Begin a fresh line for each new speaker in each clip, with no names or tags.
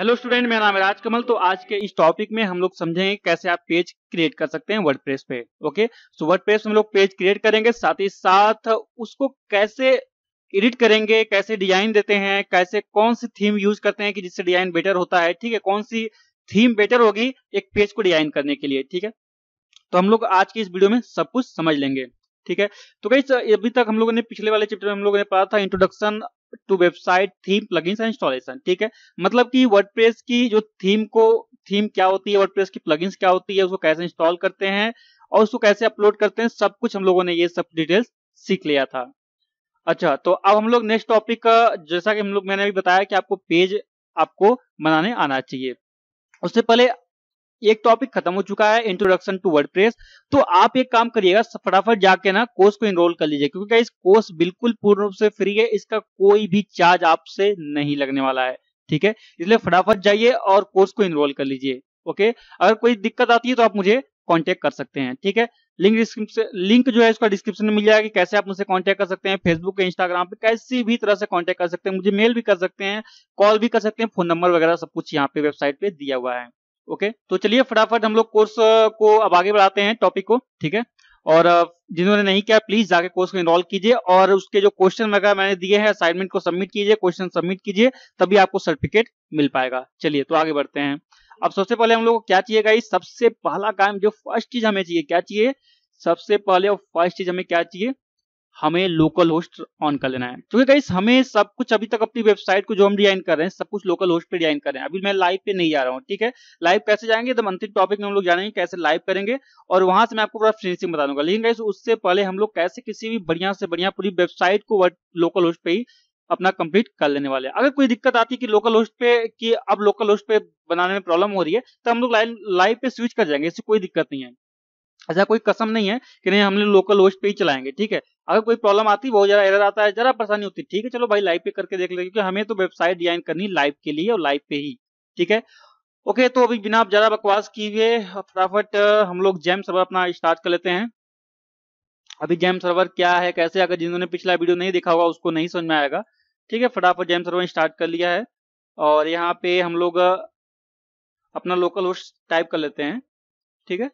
hello student मेरा नाम है राजकमल तो आज के इस टॉपिक में हम लोग समझेंगे कैसे आप पेज क्रिएट
कर सकते हैं वर्डप्रेस पे ओके सो वर्डप्रेस हम लोग पेज क्रिएट करेंगे साथ ही साथ उसको कैसे एडिट करेंगे कैसे डिजाइन देते हैं कैसे कौन सी थीम यूज करते हैं कि जिससे डिजाइन बेटर होता है ठीक है कौन सी थीम बेटर होगी एक पेज को डिजाइन करने के लिए ठीक है तो हम लोग आज की इस वीडियो में सब कुछ समझ लेंगे ठीक है तो कई अभी तक हम लोगों ने पिछले वाले चैप्टर में हम लोगों ने पढ़ा था introduction to website theme plugins and installation ठीक है मतलब कि वर्डप्रेस की जो थीम को थीम क्या होती है वर्डप्रेस की प्लगइन्स क्या होती है उसको कैसे इंस्टॉल करते हैं और उसको कैसे अपलोड करते हैं सब कुछ हम लोगों ने ये सब डिटेल्स सीख लिया था अच्छा तो अब हम लोग नेक्स्ट टॉपिक का जैसा कि हम लोग मैंने अभी बताया कि आपको पेज आपको बनाने आना चाहिए उससे पहले एक टॉपिक खत्म हो चुका है इंट्रोडक्शन टू वर्डप्रेस तो आप एक काम करिएगा फटाफट जाके ना कोर्स को इनरोल कर लीजिए क्योंकि इस कोर्स बिल्कुल पूर्ण रूप से फ्री है इसका कोई भी चार्ज आपसे नहीं लगने वाला है ठीक है इसलिए फटाफट जाइए और कोर्स को इनरोल कर लीजिए ओके अगर कोई दिक्कत आती है तो आप मुझे कॉन्टेक्ट कर सकते हैं ठीक है लिंक लिंक जो है इसका डिस्क्रिप्शन में मिल जाएगा कि कैसे आप मुझसे कांटेक्ट कर सकते हैं फेसबुक इंस्टाग्राम पे कैसी भी तरह से कांटेक्ट कर सकते हैं मुझे मेल भी कर सकते हैं कॉल भी कर सकते हैं फोन नंबर वगैरह सब कुछ यहाँ पे वेबसाइट पे दिया हुआ है ओके तो चलिए फटाफट हम लोग कोर्स को अब आगे बढ़ाते हैं टॉपिक को ठीक है और जिन्होंने नहीं किया प्लीज जाके कोर्स को इनरोल कीजिए और उसके जो क्वेश्चन वगैरह मैंने दिए हैं असाइनमेंट को सबमिट कीजिए क्वेश्चन सबमिट कीजिए तभी आपको सर्टिफिकेट मिल पाएगा चलिए तो आगे बढ़ते हैं अब सबसे पहले हम लोग को क्या चाहिए गाइस सबसे पहला काम जो फर्स्ट चीज हमें चाहिए क्या चाहिए सबसे पहले और फर्स्ट चीज हमें क्या चाहिए हमें लोकल होस्ट ऑन कर लेना है क्योंकि गाइस हमें सब कुछ अभी तक अपनी वेबसाइट को जो हम डिजाइन कर रहे हैं सब कुछ लोकल होस्ट पे डिजाइन कर रहे हैं अभी मैं लाइव पे नहीं आ रहा हूँ ठीक है लाइव कैसे जाएंगे तो मंथली टॉपिक में हम लोग जानेंगे कैसे लाइव करेंगे और वहां से मैं आपको पूरा फिनिशिंग बता दूंगा लेकिन गाइस उससे पहले हम लोग कैसे किसी भी बढ़िया से बढ़िया पूरी वेबसाइट को लोकल होस्ट पे ही अपना कंप्लीट कर लेने वाले अगर कोई दिक्कत आती है कि लोकल होस्ट पे कि अब लोकल होस्ट पे बनाने में प्रॉब्लम हो रही है तो हम लोग लाइव पे स्विच कर जाएंगे इससे कोई दिक्कत नहीं है ऐसा कोई कसम नहीं है कि नहीं हमने लोकल होस्ट पे ही चलाएंगे ठीक है अगर कोई प्रॉब्लम आती बहुत ज्यादा एरर आता है जरा परेशानी होती है ठीक है चलो भाई लाइव पे करके देख लेंगे क्योंकि हमें तो वेबसाइट डिजाइन करनी लाइव के लिए और लाइव पे ही ठीक है ओके तो अभी बिना आप जरा बकवास किए फटाफट हम लोग जैम सर्वर अपना स्टार्ट कर लेते हैं अभी जैम सर्वर क्या है कैसे अगर जिन्होंने पिछला वीडियो नहीं देखा होगा उसको नहीं समझ में आएगा ठीक है फटाफट जैम सर्वर स्टार्ट कर लिया है और यहाँ पे हम लोग अपना लोकल होस्ट टाइप कर लेते हैं ठीक है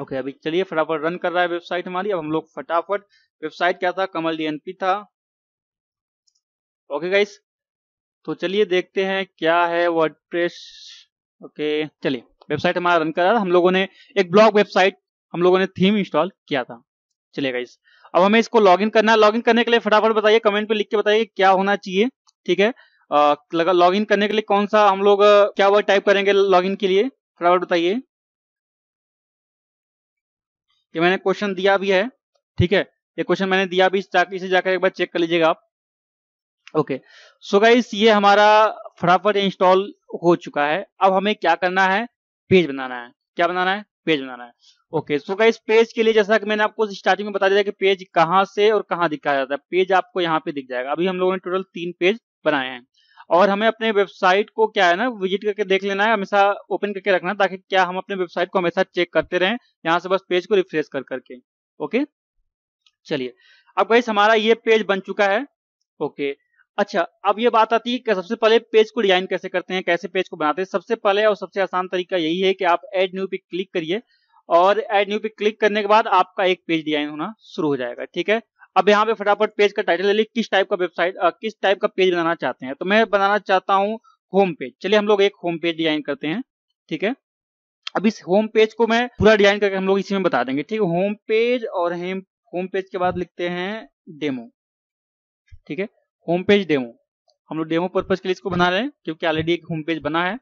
ओके okay, अभी चलिए फटाफट रन कर रहा है वेबसाइट हमारी अब हम लोग फटाफट वेबसाइट क्या था कमल डीएनपी था ओके okay, गाइस तो चलिए देखते हैं क्या है वर्डप्रेस ओके okay, चलिए वेबसाइट हमारा रन कर रहा था हम लोगों ने एक ब्लॉग वेबसाइट हम लोगों ने थीम इंस्टॉल किया था चलिए गाइस अब हमें इसको इन करना है इन करने के लिए फटाफट बताइए कमेंट पे लिख के बताइए क्या होना चाहिए ठीक है लॉग इन करने के लिए कौन सा हम लोग क्या वर्ड टाइप करेंगे इन के लिए फटाफट बताइए कि मैंने क्वेश्चन दिया भी है ठीक है ये क्वेश्चन मैंने दिया भी इसे जाकर एक बार चेक कर लीजिएगा आप ओके सो गाइस ये हमारा फटाफट इंस्टॉल हो चुका है अब हमें क्या करना है पेज बनाना है क्या बनाना है पेज बनाना है ओके सो गाइस पेज के लिए जैसा कि मैंने आपको स्टार्टिंग में बता दिया कि पेज कहाँ से और कहाँ दिखाया जाता है पेज आपको यहाँ पे दिख जाएगा अभी हम लोगों ने टोटल तीन पेज बनाए हैं और हमें अपने वेबसाइट को क्या है ना विजिट करके देख लेना है हमेशा ओपन करके रखना है ताकि क्या हम अपने वेबसाइट को हमेशा चेक करते रहें यहाँ से बस पेज को रिफ्रेश कर करके ओके चलिए अब गाइस हमारा ये पेज बन चुका है ओके अच्छा अब ये बात आती है कि सबसे पहले पेज को डिजाइन कैसे करते हैं कैसे पेज को बनाते हैं सबसे पहले और सबसे आसान तरीका यही है कि आप एड न्यू पे क्लिक करिए और एड न्यू पे क्लिक करने के बाद आपका एक पेज डिजाइन होना शुरू हो जाएगा ठीक है अब यहाँ पे फटाफट पेज का टाइटल ले ली किस टाइप का वेबसाइट किस टाइप का पेज बनाना चाहते हैं तो मैं बनाना चाहता हूँ होम पेज चलिए हम लोग एक होम पेज डिजाइन करते हैं ठीक है अब इस होम पेज को मैं पूरा डिजाइन करके हम लोग इसी में बता देंगे ठीक है होम पेज और होम पेज के बाद लिखते हैं डेमो ठीक है होम पेज डेमो हम लोग डेमो पर्पज के लिए इसको बना रहे हैं क्योंकि ऑलरेडी एक होम पेज बना है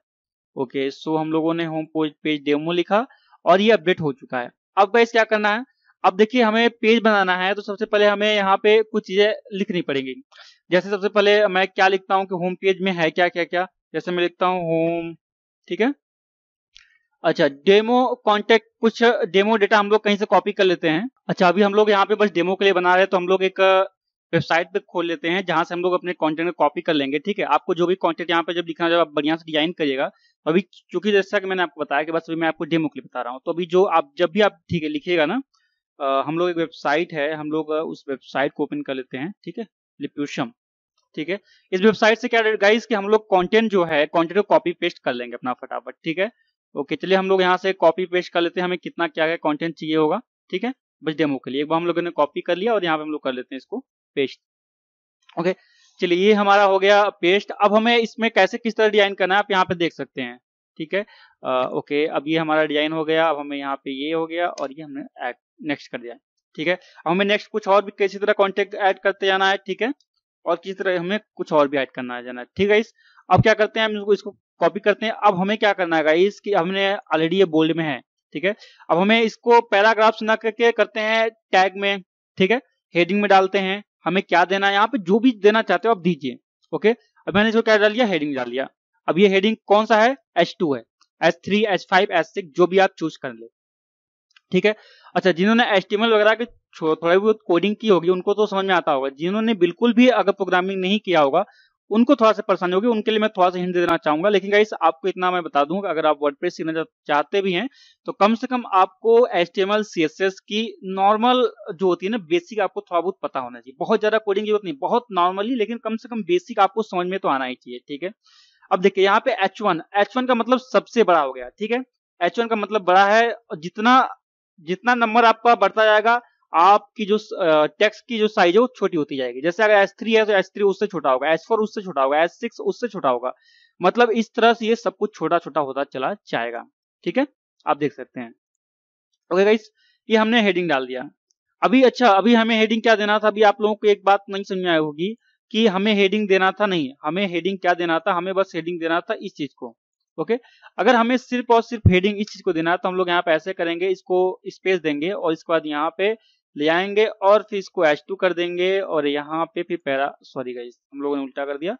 ओके सो हम लोगों ने होम पेज डेमो लिखा और ये अपडेट हो चुका है अब गाइस क्या करना है अब देखिए हमें पेज बनाना है तो सबसे पहले हमें यहाँ पे कुछ चीजें लिखनी पड़ेगी जैसे सबसे पहले मैं क्या लिखता हूँ कि होम पेज में है क्या क्या क्या जैसे मैं लिखता हूँ होम ठीक है अच्छा डेमो कॉन्टेक्ट कुछ डेमो डेटा हम लोग कहीं से कॉपी कर लेते हैं अच्छा अभी हम लोग यहाँ पे बस डेमो के लिए बना रहे हैं तो हम लोग एक वेबसाइट पे खोल लेते हैं जहां से हम लोग अपने कंटेंट को कॉपी कर लेंगे ठीक है आपको जो भी कंटेंट यहाँ पे जब लिखना जब आप बढ़िया से डिजाइन करिएगा अभी चूंकि जैसा कि मैंने आपको बताया कि बस अभी मैं आपको डेमो के लिए बता रहा हूँ तो अभी जो आप जब भी आप ठीक है लिखिएगा ना हम लोग एक वेबसाइट है हम लोग उस वेबसाइट को ओपन कर लेते हैं ठीक है लिप्यूशम ठीक है इस वेबसाइट से क्या गाइस कि हम लोग कंटेंट जो है कंटेंट को कॉपी पेस्ट कर लेंगे अपना फटाफट ठीक है ओके चलिए हम लोग यहाँ से कॉपी पेस्ट कर लेते हैं हमें कितना क्या है कॉन्टेंट चाहिए होगा ठीक है बस डेमो के लिए एक बार हम लोगों ने कॉपी कर लिया और यहाँ पे हम लोग कर लेते हैं इसको पेस्ट ओके चलिए ये हमारा हो गया पेस्ट अब हमें इसमें कैसे किस तरह डिजाइन करना है आप यहाँ पे देख सकते हैं ठीक है आ, ओके अब ये हमारा डिजाइन हो गया अब हमें यहाँ पे ये हो गया और ये हमने ऐड नेक्स्ट कर दिया ठीक है अब हमें नेक्स्ट कुछ और भी किसी तरह कॉन्टेक्ट ऐड करते जाना है ठीक है और किसी तरह हमें कुछ और भी ऐड करना है जाना है ठीक है इस अब क्या करते हैं हम इसको इसको कॉपी करते हैं अब हमें क्या करना है गाइस कि हमने ऑलरेडी ये बोल्ड में है ठीक है अब हमें इसको पैराग्राफ्स ना करके करते हैं टैग में ठीक है हेडिंग में डालते हैं हमें क्या देना है यहाँ पे जो भी देना चाहते हो आप दीजिए ओके अब मैंने इसको क्या डाल लिया हेडिंग डाल लिया अब ये हेडिंग कौन सा है एच टू है H three H five H six जो भी आप चूज कर ले ठीक है अच्छा जिन्होंने एस्टिमल वगैरह की थोड़ी बहुत कोडिंग की होगी उनको तो समझ में आता होगा जिन्होंने बिल्कुल भी अगर प्रोग्रामिंग नहीं किया होगा उनको थोड़ा सा परेशानी होगी उनके लिए मैं थोड़ा सा हिंदी देना चाहूंगा लेकिन गाइस आपको इतना मैं बता दूंगा अगर आप वर्ड सीखना चाहते भी हैं तो कम से कम आपको एस एस की नॉर्मल जो होती है ना बेसिक आपको थोड़ा बहुत पता होना चाहिए बहुत ज्यादा कोडिंग की जरूरत नहीं बहुत नॉर्मली लेकिन कम से कम बेसिक आपको समझ में तो आना ही चाहिए ठीक है अब देखिये यहाँ पे एच वन एच वन का मतलब सबसे बड़ा हो गया ठीक है एच वन का मतलब बड़ा है जितना जितना नंबर आपका बढ़ता जाएगा आपकी जो टेक्स्ट की जो साइज है वो छोटी होती जाएगी जैसे अगर एस थ्री है तो एस थ्री उससे छोटा होगा एस फोर उससे छोटा होगा एस सिक्स उससे छोटा होगा मतलब इस तरह से ये सब कुछ छोटा छोटा होता चला जाएगा ठीक है आप देख सकते हैं ओके गाइस ये हमने हेडिंग डाल दिया अभी अच्छा अभी हमें हेडिंग क्या देना था अभी आप लोगों को एक बात नहीं समझ आई होगी कि हमें हेडिंग देना था नहीं हमें हेडिंग क्या देना था हमें बस हेडिंग देना था इस चीज को ओके अगर हमें सिर्फ और सिर्फ हेडिंग इस चीज को देना है तो हम लोग यहाँ पे ऐसे करेंगे इसको स्पेस देंगे और इसके बाद यहाँ पे ले आएंगे और फिर इसको एच टू कर देंगे और यहाँ पे फिर पैरा सॉरी गाइस हम लोगों ने उल्टा कर दिया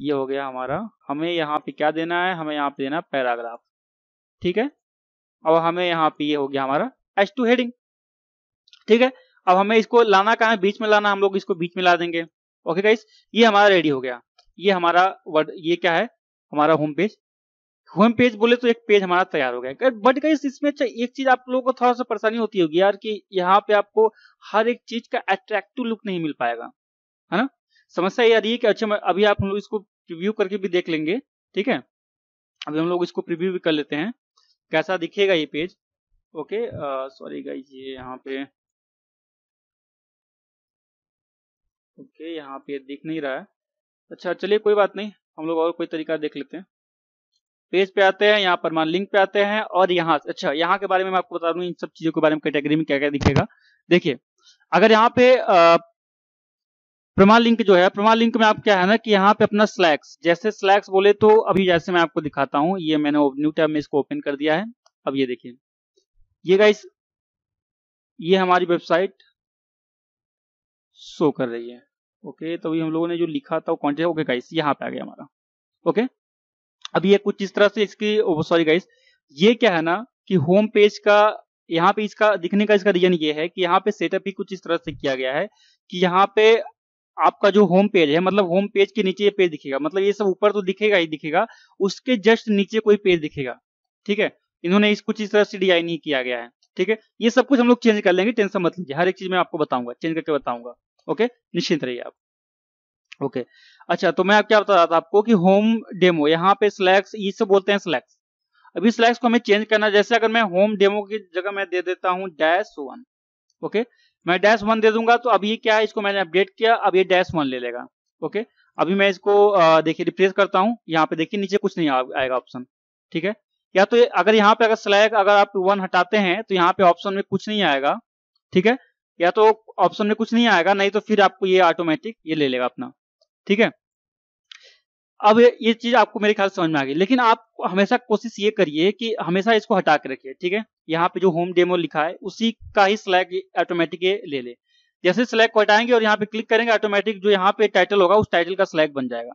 ये हो गया हमारा हमें यहाँ पे क्या देना है हमें यहाँ पे देना पैराग्राफ ठीक है और हमें यहाँ पे ये हो गया हमारा एच टू हेडिंग ठीक है अब हमें इसको लाना कहा है बीच में लाना हम लोग इसको बीच में ला देंगे ओके गाइस ये हमारा रेडी हो गया ये हमारा वर्ड ये क्या है हमारा होम पेज होम पेज बोले तो एक पेज हमारा तैयार हो गया बट गई इसमें अच्छा एक चीज आप लोगों को थोड़ा सा परेशानी होती होगी यार कि यहाँ पे आपको हर एक चीज का अट्रैक्टिव लुक नहीं मिल पाएगा है ना समस्या यार ये कि अच्छा अभी आप हम लोग इसको प्रिव्यू करके भी देख
लेंगे ठीक है अभी हम लोग इसको प्रिव्यू भी कर लेते हैं कैसा दिखेगा ये पेज ओके सॉरी गाइज ये यहाँ पे ओके यहाँ पे दिख नहीं रहा है अच्छा चलिए कोई बात नहीं हम लोग और कोई
तरीका देख लेते हैं पेज पे आते हैं यहाँ पर मान लिंक पे आते हैं और यहाँ अच्छा यहाँ के बारे में मैं आपको बता दूँ इन सब चीजों के बारे में कैटेगरी में क्या क्या दिखेगा देखिए अगर यहाँ पे प्रमाण लिंक जो है प्रमाण लिंक में आप क्या है ना कि यहाँ पे अपना स्लैक्स जैसे स्लैक्स बोले तो अभी जैसे मैं आपको दिखाता हूँ ये मैंने न्यू टैब में इसको ओपन कर दिया है अब ये देखिए
ये गाइस ये हमारी वेबसाइट शो कर रही है ओके तो अभी हम लोगों ने जो लिखा था वो कॉन्टेक्ट ओके गाइस यहाँ पे आ गया हमारा
ओके अब ये कुछ इस तरह से इसकी सॉरी गाइस ये क्या है ना कि होम पेज का यहाँ पे इसका दिखने का इसका रीजन ये है कि यहाँ पे सेटअप ही कुछ इस तरह से किया गया है कि यहाँ पे आपका जो होम पेज है मतलब होम पेज के नीचे ये पेज दिखेगा मतलब ये सब ऊपर तो दिखेगा ही दिखेगा उसके जस्ट नीचे कोई पेज दिखेगा ठीक है इन्होंने इस कुछ इस तरह से डिजाइन ही किया गया है ठीक है ये सब कुछ हम लोग चेंज कर लेंगे टेंशन मत लीजिए हर एक चीज मैं आपको बताऊंगा चेंज करके बताऊंगा ओके निश्चिंत रहिए आप ओके अच्छा तो मैं आप क्या बता रहा था आपको कि होम डेमो यहाँ पे स्लैक्स इससे बोलते हैं स्लैक्स अभी स्लैक्स को हमें चेंज करना जैसे अगर मैं होम डेमो की जगह मैं दे देता हूँ डैश वन ओके मैं डैश वन दे दूंगा तो अभी क्या है इसको मैंने अपडेट किया अब ये डैश वन ले लेगा ओके अभी मैं इसको देखिए रिप्लेस करता हूँ यहाँ पे देखिए नीचे कुछ नहीं आ, आएगा ऑप्शन ठीक है या तो अगर यहाँ पे अगर स्लैग अगर आप वन हटाते हैं तो यहाँ पे ऑप्शन में कुछ नहीं आएगा ठीक है या तो ऑप्शन में कुछ नहीं आएगा नहीं तो फिर आपको ये ऑटोमेटिक ये ले लेगा अपना ठीक है अब ये चीज आपको मेरे ख्याल समझ में आ गई लेकिन आप हमेशा कोशिश ये करिए कि हमेशा इसको हटा के रखिए ठीक है यहाँ पे जो होम डेमो लिखा है उसी का ही स्लैग ऑटोमेटिक ले ले जैसे स्लैग को हटाएंगे और यहाँ पे क्लिक करेंगे ऑटोमेटिक जो यहाँ पे टाइटल होगा उस टाइटल का स्लैग बन जाएगा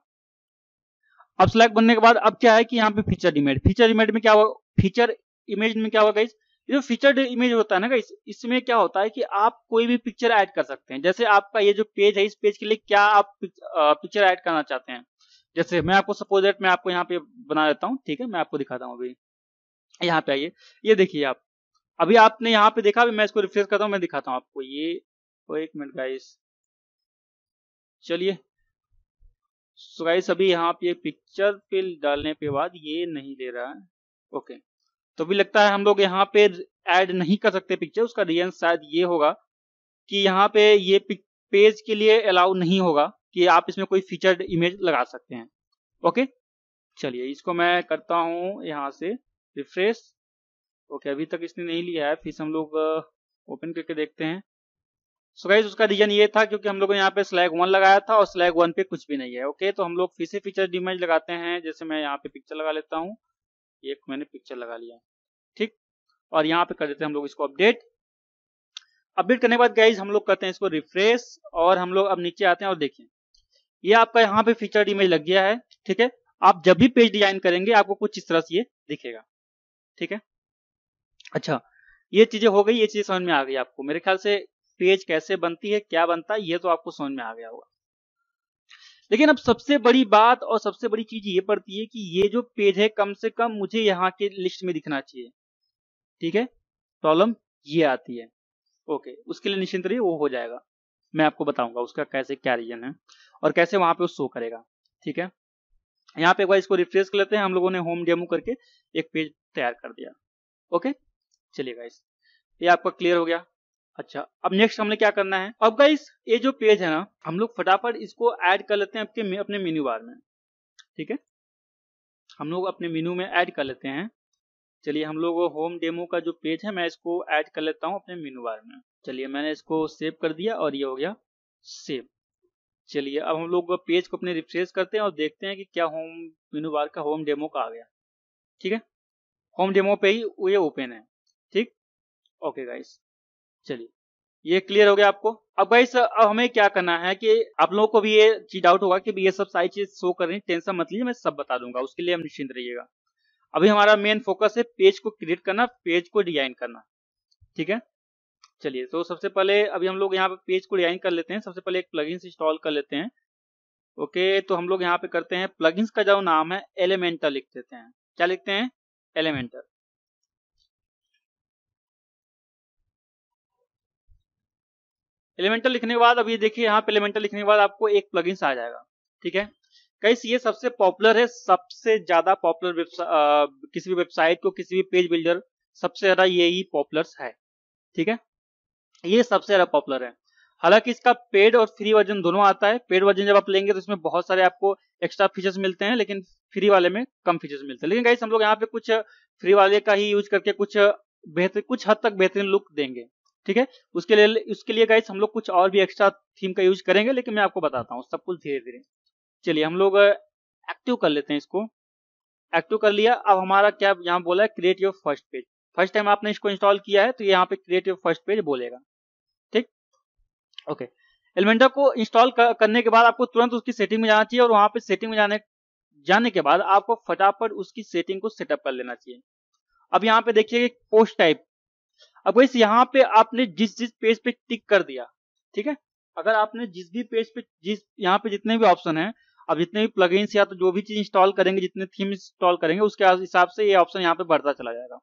अब स्लैग बनने के बाद अब क्या है कि यहाँ pay feature image feature image में क्या होगा फीचर इमेज में क्या होगा इस ये जो फीचर्ड इमेज होता है ना इस, इसमें क्या होता है कि आप कोई भी पिक्चर ऐड कर सकते हैं जैसे आपका ये जो पेज है इस पेज के लिए क्या आप पिक्चर ऐड करना चाहते हैं जैसे मैं आपको सपोज दैट मैं आपको यहाँ पे बना देता हूँ ठीक है मैं आपको दिखाता हूँ अभी यहाँ पे आइए ये देखिए आप अभी आपने यहाँ पे देखा अभी मैं इसको रिफ्रेश करता हूँ मैं दिखाता हूँ आपको ये एक मिनट गाइस चलिए सो गाइस अभी यहाँ पे पिक्चर पे डालने के बाद ये नहीं ले रहा है ओके तो भी लगता है हम लोग यहाँ पे ऐड नहीं कर सकते पिक्चर उसका रीजन शायद ये होगा कि यहाँ पे ये पेज के लिए अलाउ नहीं होगा कि आप इसमें कोई फीचर्ड इमेज लगा सकते हैं ओके चलिए इसको मैं करता हूँ यहाँ से रिफ्रेश ओके अभी तक इसने नहीं लिया है फिर हम लोग ओपन uh, करके देखते हैं सो so गाइज उसका रीजन ये था क्योंकि हम लोग ने यहाँ पे स्लैग वन लगाया था और स्लैग वन पे कुछ भी नहीं है ओके तो हम लोग फिर से फीचर इमेज लगाते हैं जैसे मैं यहाँ पे पिक्चर लगा लेता हूँ एक मैंने पिक्चर लगा लिया ठीक और यहाँ पे कर देते हैं हम लोग इसको अपडेट अपडेट करने के बाद गाइज हम लोग करते हैं इसको रिफ्रेश और हम लोग अब नीचे आते हैं और देखें ये आपका यहाँ पे फीचर इमेज लग गया है ठीक है आप जब भी पेज डिजाइन करेंगे आपको कुछ इस तरह से ये दिखेगा ठीक है अच्छा ये चीजें हो गई ये चीजें समझ में आ गई आपको मेरे ख्याल से पेज कैसे बनती है क्या बनता है ये तो आपको समझ में आ गया होगा लेकिन अब सबसे बड़ी बात और सबसे बड़ी चीज ये पड़ती है कि ये जो पेज है कम से कम मुझे यहाँ के लिस्ट में दिखना चाहिए ठीक है प्रॉब्लम ये आती है ओके उसके लिए निश्चिंत रहिए वो हो जाएगा मैं आपको बताऊंगा उसका कैसे क्या रीजन है और कैसे वहां पे वो शो करेगा ठीक है यहाँ पे एक बार इसको रिफ्रेश कर लेते हैं हम लोगों ने होम डेमो करके एक पेज तैयार कर दिया ओके चलिए गाइस ये आपका क्लियर हो गया अच्छा अब नेक्स्ट हमने क्या करना है अब गाइस ये जो पेज है ना हम लोग फटाफट इसको ऐड कर लेते हैं आपके अपने मेन्यू बार में ठीक है हम लोग अपने मेन्यू में ऐड कर लेते हैं चलिए हम लोग होम डेमो का जो पेज है मैं इसको ऐड कर लेता हूँ अपने मेनू बार में चलिए मैंने इसको सेव कर दिया और ये हो गया सेव चलिए अब हम लोग पेज को अपने रिफ्रेश करते हैं और देखते हैं कि क्या होम मेनू बार का होम डेमो का आ गया ठीक है होम डेमो पे ही ये ओपन है ठीक ओके गाइस चलिए ये क्लियर हो गया आपको अब गाइस अब हमें क्या करना है कि आप लोगों को भी ये चीज डाउट होगा कि ये सब सारी चीज शो कर रही है टेंशन मत लीजिए मैं सब बता दूंगा उसके लिए हम निश्चिंत रहिएगा अभी हमारा मेन फोकस है पेज को क्रिएट करना पेज को डिजाइन करना ठीक है चलिए तो सबसे पहले अभी हम लोग यहाँ पे पेज को डिजाइन कर लेते हैं सबसे पहले एक प्लगइन्स इंस्टॉल कर लेते हैं ओके तो हम लोग यहाँ पे करते हैं प्लगइन्स का जो नाम है
एलिमेंटल लिख देते हैं क्या लिखते हैं एलिमेंटल एलिमेंटल लिखने के बाद अभी देखिए
यहाँ पे एलिमेंटल लिखने के बाद आपको एक प्लगइन्स आ जाएगा ठीक है गाइस ये सबसे पॉपुलर है सबसे ज्यादा पॉपुलर किसी भी वेबसाइट को किसी भी पेज बिल्डर सबसे ज्यादा ये ही पॉपुलर है ठीक है ये सबसे ज्यादा पॉपुलर है हालांकि इसका पेड और फ्री वर्जन दोनों आता है पेड वर्जन जब आप लेंगे तो इसमें बहुत सारे आपको एक्स्ट्रा फीचर्स मिलते हैं लेकिन फ्री वाले में कम फीचर्स मिलते हैं लेकिन गाइस हम लोग यहाँ पे कुछ फ्री वाले का ही यूज करके कुछ बेहतर कुछ हद तक बेहतरीन लुक देंगे ठीक है उसके लिए उसके लिए गाइस हम लोग कुछ और भी एक्स्ट्रा थीम का यूज करेंगे लेकिन मैं आपको बताता हूँ सब कुछ धीरे धीरे चलिए हम लोग एक्टिव कर लेते हैं इसको एक्टिव कर लिया अब हमारा क्या यहाँ बोला है create your first page first time आपने इसको इंस्टॉल किया है तो यहाँ पे क्रिएट योर फर्स्ट पेज बोलेगा ठीक ओके एलिमेंटर को इंस्टॉल करने के बाद आपको तुरंत उसकी सेटिंग में जाना चाहिए और वहां पे सेटिंग में जाने जाने के बाद आपको फटाफट उसकी सेटिंग को सेटअप कर लेना चाहिए अब यहाँ पे देखिए पोस्ट टाइप अब इस यहाँ पे आपने जिस जिस पेज पे टिक कर दिया ठीक है अगर आपने जिस भी पेज पे जिस यहाँ पे जितने भी ऑप्शन है अब जितने भी प्लगइन्स या तो जो भी चीज इंस्टॉल करेंगे जितने थीम इंस्टॉल करेंगे उसके हिसाब से ये ऑप्शन यहाँ पे बढ़ता चला जाएगा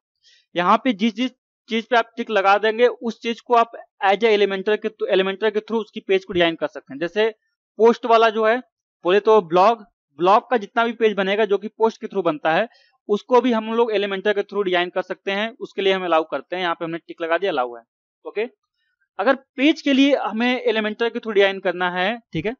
यहाँ पे जिस जिस चीज पे आप टिक लगा देंगे उस चीज को आप एज ए एलिमेंटर के एलिमेंटर के थ्रू उसकी पेज को डिजाइन कर सकते हैं जैसे पोस्ट वाला जो है बोले तो ब्लॉग ब्लॉग का जितना भी पेज बनेगा जो कि पोस्ट के थ्रू बनता है उसको भी हम लोग एलिमेंटर के थ्रू डिजाइन कर सकते हैं उसके लिए हम अलाउ करते हैं यहाँ पे हमने टिक लगा दिया अलाउ है ओके अगर पेज के लिए हमें एलिमेंटर के थ्रू डिजाइन करना है ठीक है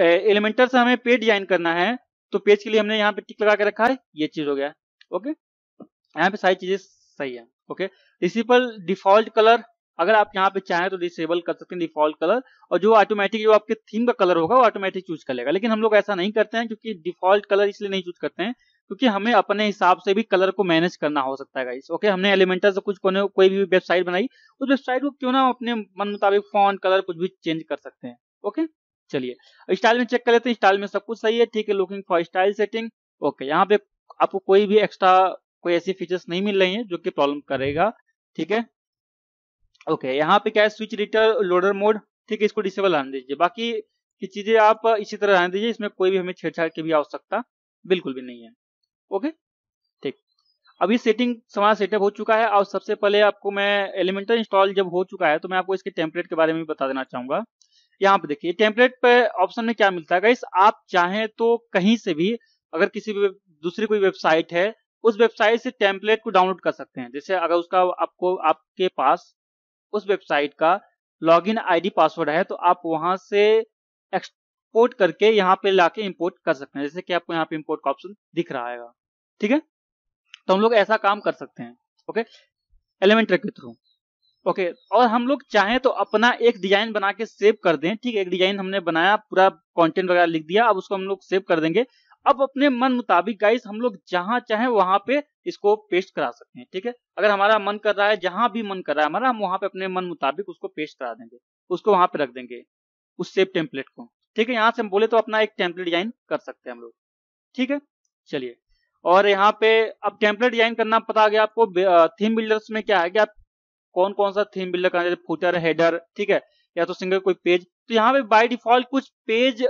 एलिमेंटर से हमें पेज डिजाइन करना है तो पेज के लिए हमने यहाँ पे टिक लगा के रखा है ये चीज हो गया ओके यहाँ पे सारी चीजें सही है ओके डिसिपल डिफॉल्ट कलर अगर आप यहाँ पे चाहें तो डिसेबल कर सकते हैं डिफॉल्ट कलर और जो ऑटोमेटिक जो आपके थीम का कलर होगा वो ऑटोमेटिक चूज कर लेगा लेकिन हम लोग ऐसा नहीं करते हैं क्योंकि डिफॉल्ट कलर इसलिए नहीं चूज करते हैं क्योंकि हमें अपने हिसाब से भी कलर को मैनेज करना हो सकता है ओके हमने एलिमेंटर से कुछ कोने कोई भी वेबसाइट बनाई उस वेबसाइट को क्यों ना अपने मन मुताबिक फॉन्ट कलर कुछ भी चेंज कर सकते हैं ओके चलिए स्टाइल में चेक कर लेते हैं स्टाइल में सब कुछ सही है ठीक है looking for style setting okay यहाँ पे आपको कोई भी एक्स्ट्रा कोई ऐसी फीचर्स नहीं मिल रही है जो कि प्रॉब्लम करेगा ठीक है ओके यहाँ पे क्या है स्विच रिटर लोडर मोड ठीक है इसको डिसेबल रहने दीजिए बाकी की चीजें आप इसी तरह रहने दीजिए इसमें कोई भी हमें छेड़छाड़ की भी आवश्यकता बिल्कुल भी नहीं है ओके ठीक अभी सेटिंग समान सेटअप हो चुका है और सबसे पहले आपको मैं एलिमेंटर इंस्टॉल जब हो चुका है तो मैं आपको इसके टेम्पलेट के बारे में भी बता देना चाहूंगा यहाँ पे देखिए टेम्पलेट पे ऑप्शन में क्या मिलता है आप चाहें तो कहीं से भी अगर किसी भी दूसरी कोई वेबसाइट है उस वेबसाइट से टेम्पलेट को डाउनलोड कर सकते हैं जैसे अगर उसका आपको आपके पास उस वेबसाइट का लॉग इन पासवर्ड है तो आप वहां से एक्सपोर्ट करके यहाँ पे लाके इंपोर्ट कर सकते हैं जैसे कि आपको यहाँ पे इम्पोर्ट का ऑप्शन दिख रहा है ठीक है तो हम लोग ऐसा काम कर सकते हैं ओके एलिमेंटर के थ्रू ओके okay, और हम लोग चाहें तो अपना एक डिजाइन बना के सेव कर दें ठीक है एक डिजाइन हमने बनाया पूरा कंटेंट वगैरह लिख दिया अब उसको हम लोग सेव कर देंगे अब अपने मन मुताबिक गाइस हम लोग जहां चाहे वहां पे इसको पेस्ट करा सकते हैं ठीक है अगर हमारा मन कर रहा है जहां भी मन कर रहा है हमारा हम वहां पे अपने मन मुताबिक उसको पेस्ट करा देंगे उसको वहां पे रख देंगे उस सेव टेम्पलेट को ठीक है यहाँ से हम बोले तो अपना एक टेम्पलेट डिजाइन कर सकते हैं हम लोग ठीक है चलिए और यहाँ पे अब टेम्पलेट डिजाइन करना पता आ गया आपको थीम बिल्डर्स में क्या है कि आप कौन कौन सा थीम बिल्डर करना चाहिए फूटर हेडर ठीक है या तो सिंगल कोई पेज तो यहाँ पे बाय डिफॉल्ट कुछ पेज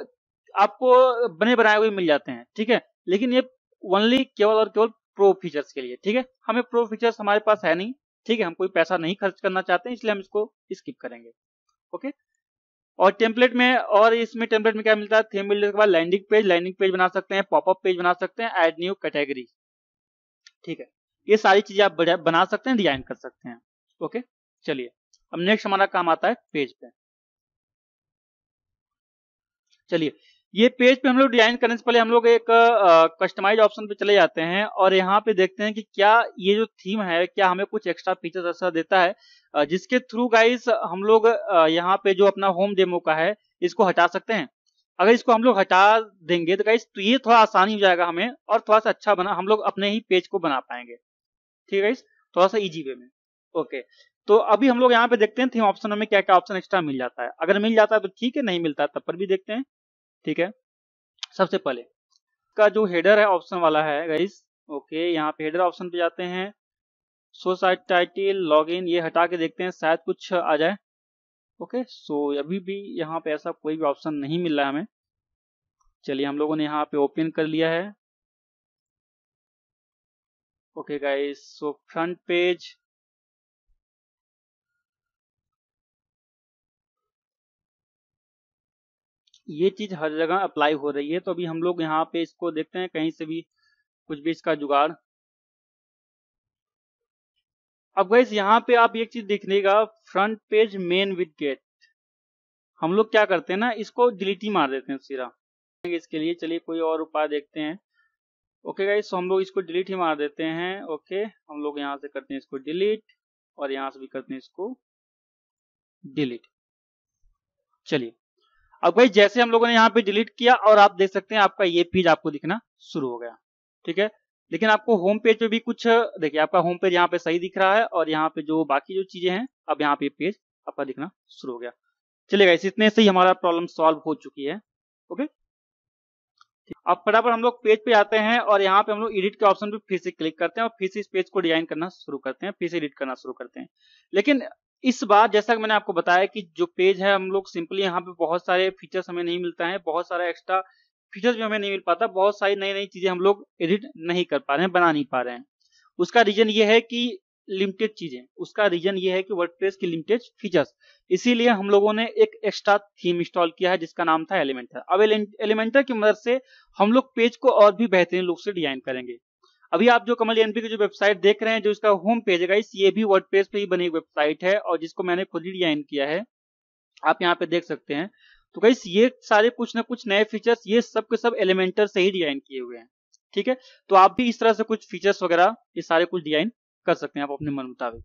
आपको बने बनाए हुए मिल जाते हैं ठीक है लेकिन ये ओनली केवल और केवल प्रो फीचर्स के लिए ठीक है हमें प्रो फीचर्स हमारे पास है नहीं ठीक है हम कोई पैसा नहीं खर्च करना चाहते हैं इसलिए हम इसको स्किप करेंगे ओके और टेम्पलेट में और इसमें टेम्पलेट में क्या मिलता है थीम बिल्डर के बाद लैंडिंग पेज लैंडिंग पेज बना सकते हैं पॉपअप पेज बना सकते हैं एड न्यू कैटेगरी ठीक है ये सारी चीजें आप बना सकते हैं डिजाइन कर सकते हैं ओके चलिए अब नेक्स्ट हमारा काम आता है पेज पे चलिए ये पेज पे हम लोग डिजाइन करने से पहले हम लोग एक कस्टमाइज ऑप्शन पे चले जाते हैं और यहाँ पे देखते हैं कि क्या ये जो थीम है क्या हमें कुछ एक्स्ट्रा फीचर ऐसा देता है जिसके थ्रू गाइस हम लोग यहाँ पे जो अपना होम डेमो का है इसको हटा सकते हैं अगर इसको हम लोग हटा देंगे तो गाइस तो ये थोड़ा आसानी हो जाएगा हमें और थोड़ा सा अच्छा बना हम लोग अपने ही पेज को बना पाएंगे ठीक है थोड़ा सा इजी वे में ओके तो अभी हम लोग यहाँ पे देखते हैं थीम ऑप्शन में क्या क्या ऑप्शन एक्स्ट्रा मिल जाता है अगर मिल जाता है तो ठीक है नहीं मिलता तब पर भी देखते हैं ठीक है सबसे पहले का जो हेडर है ऑप्शन वाला है गाइस ओके यहाँ पे हेडर ऑप्शन पे जाते हैं so site title log in ये हटा के देखते हैं शायद कुछ आ जाए ओके सो अभी भी यहाँ पे ऐसा
कोई भी ऑप्शन नहीं मिल रहा है हमें चलिए हम लोगों ने यहाँ पे ओपन कर लिया है okay guys so front page ये चीज हर जगह अप्लाई हो रही है तो अभी हम लोग यहाँ पे इसको देखते हैं कहीं से भी
कुछ भी इसका जुगाड़ अब गैस यहाँ पे आप एक चीज देखनेगा फ्रंट पेज मेन विद गेट हम लोग क्या करते हैं ना इसको डिलीटी मार देते हैं सिरा इसके लिए चलिए कोई और उपाय देखते हैं ओके गाइस हम लोग इसको डिलीट ही मार देते हैं ओके हम लोग यहाँ से करते हैं इसको डिलीट और यहां से भी करते हैं इसको डिलीट चलिए अब भाई जैसे हम लोगों ने यहाँ पे डिलीट किया और आप देख सकते हैं आपका ये पेज आपको दिखना शुरू हो गया ठीक है लेकिन आपको होम पेज पे भी कुछ देखिए आपका होम पेज यहाँ पे सही दिख रहा है और यहाँ पे जो बाकी जो चीजें हैं अब यहाँ पे पेज आपका दिखना शुरू हो गया इस इतने से ही हमारा प्रॉब्लम सॉल्व हो चुकी है ओके अब फटाफट हम लोग पेज पे आते हैं और यहाँ पे हम लोग एडिट के ऑप्शन पे फिर से क्लिक करते हैं और फिर से इस पेज को डिजाइन करना शुरू करते हैं फिर से एडिट करना शुरू करते हैं लेकिन इस बार जैसा कि मैंने आपको बताया कि जो पेज है हम लोग सिंपली यहाँ पे बहुत सारे फीचर्स हमें नहीं मिलता है बहुत सारा एक्स्ट्रा फीचर्स भी हमें नहीं मिल पाता बहुत सारी नई नई चीजें हम लोग एडिट नहीं कर पा रहे हैं बना नहीं पा रहे हैं उसका रीजन ये है कि लिमिटेड चीजें उसका रीजन ये है कि वर्डप्रेस की लिमिटेड फीचर्स इसीलिए हम लोगों ने एक एक्स्ट्रा थीम इंस्टॉल किया है जिसका नाम था एलिमेंटर अब एलिमेंटर की मदद से हम लोग पेज को और भी बेहतरीन रूप से डिजाइन करेंगे अभी आप जो कमल एनपी की जो वेबसाइट देख रहे हैं जो इसका होम पेज है ये भी वर्ड पे ही बनी वेबसाइट है और जिसको मैंने खुद ही डिजाइन किया है आप यहाँ पे देख सकते हैं तो कई ये सारे कुछ ना कुछ नए फीचर्स ये सब के सब एलिमेंटर से ही डिजाइन किए हुए हैं ठीक है तो आप भी इस तरह से कुछ फीचर्स वगैरह ये सारे कुछ डिजाइन कर सकते हैं आप अपने मन मुताबिक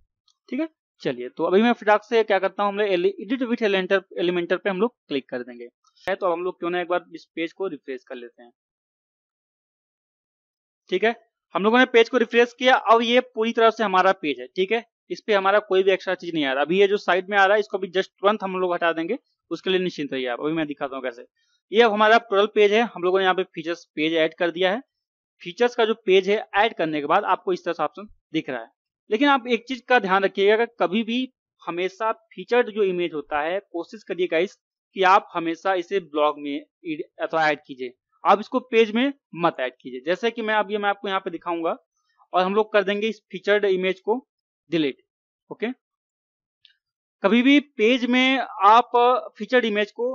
ठीक है चलिए तो अभी मैं फटाक से क्या करता हूँ हम लोग एडिट विथ एलिमेंटर एलिमेंटर पे हम लोग क्लिक कर देंगे तो हम लोग क्यों ना एक बार इस पेज को रिफ्रेश कर लेते हैं ठीक है हम लोगों ने पेज को रिफ्रेश किया अब ये पूरी तरह से हमारा पेज है ठीक है इस पे हमारा कोई भी एक्स्ट्रा चीज नहीं आ रहा अभी ये जो साइड में आ रहा है इसको भी जस्ट तुरंत हम लोग हटा देंगे उसके लिए निश्चिंत रहिए आप अभी मैं दिखाता हूँ कैसे ये अब हमारा टोटल पेज है हम लोगों ने यहाँ पे फीचर्स पेज ऐड कर दिया है फीचर्स का जो पेज है ऐड करने के बाद आपको इस तरह से ऑप्शन दिख रहा है लेकिन आप एक चीज का ध्यान रखिएगा कभी भी हमेशा फीचर्ड जो इमेज होता है कोशिश करिएगा इस कि आप हमेशा इसे ब्लॉग में अथवा ऐड कीजिए आप इसको पेज में मत ऐड कीजिए जैसे कि मैं अब ये मैं आपको यहाँ पे दिखाऊंगा और हम लोग कर देंगे इस फीचर्ड इमेज को डिलीट ओके कभी भी पेज में आप फीचर्ड इमेज को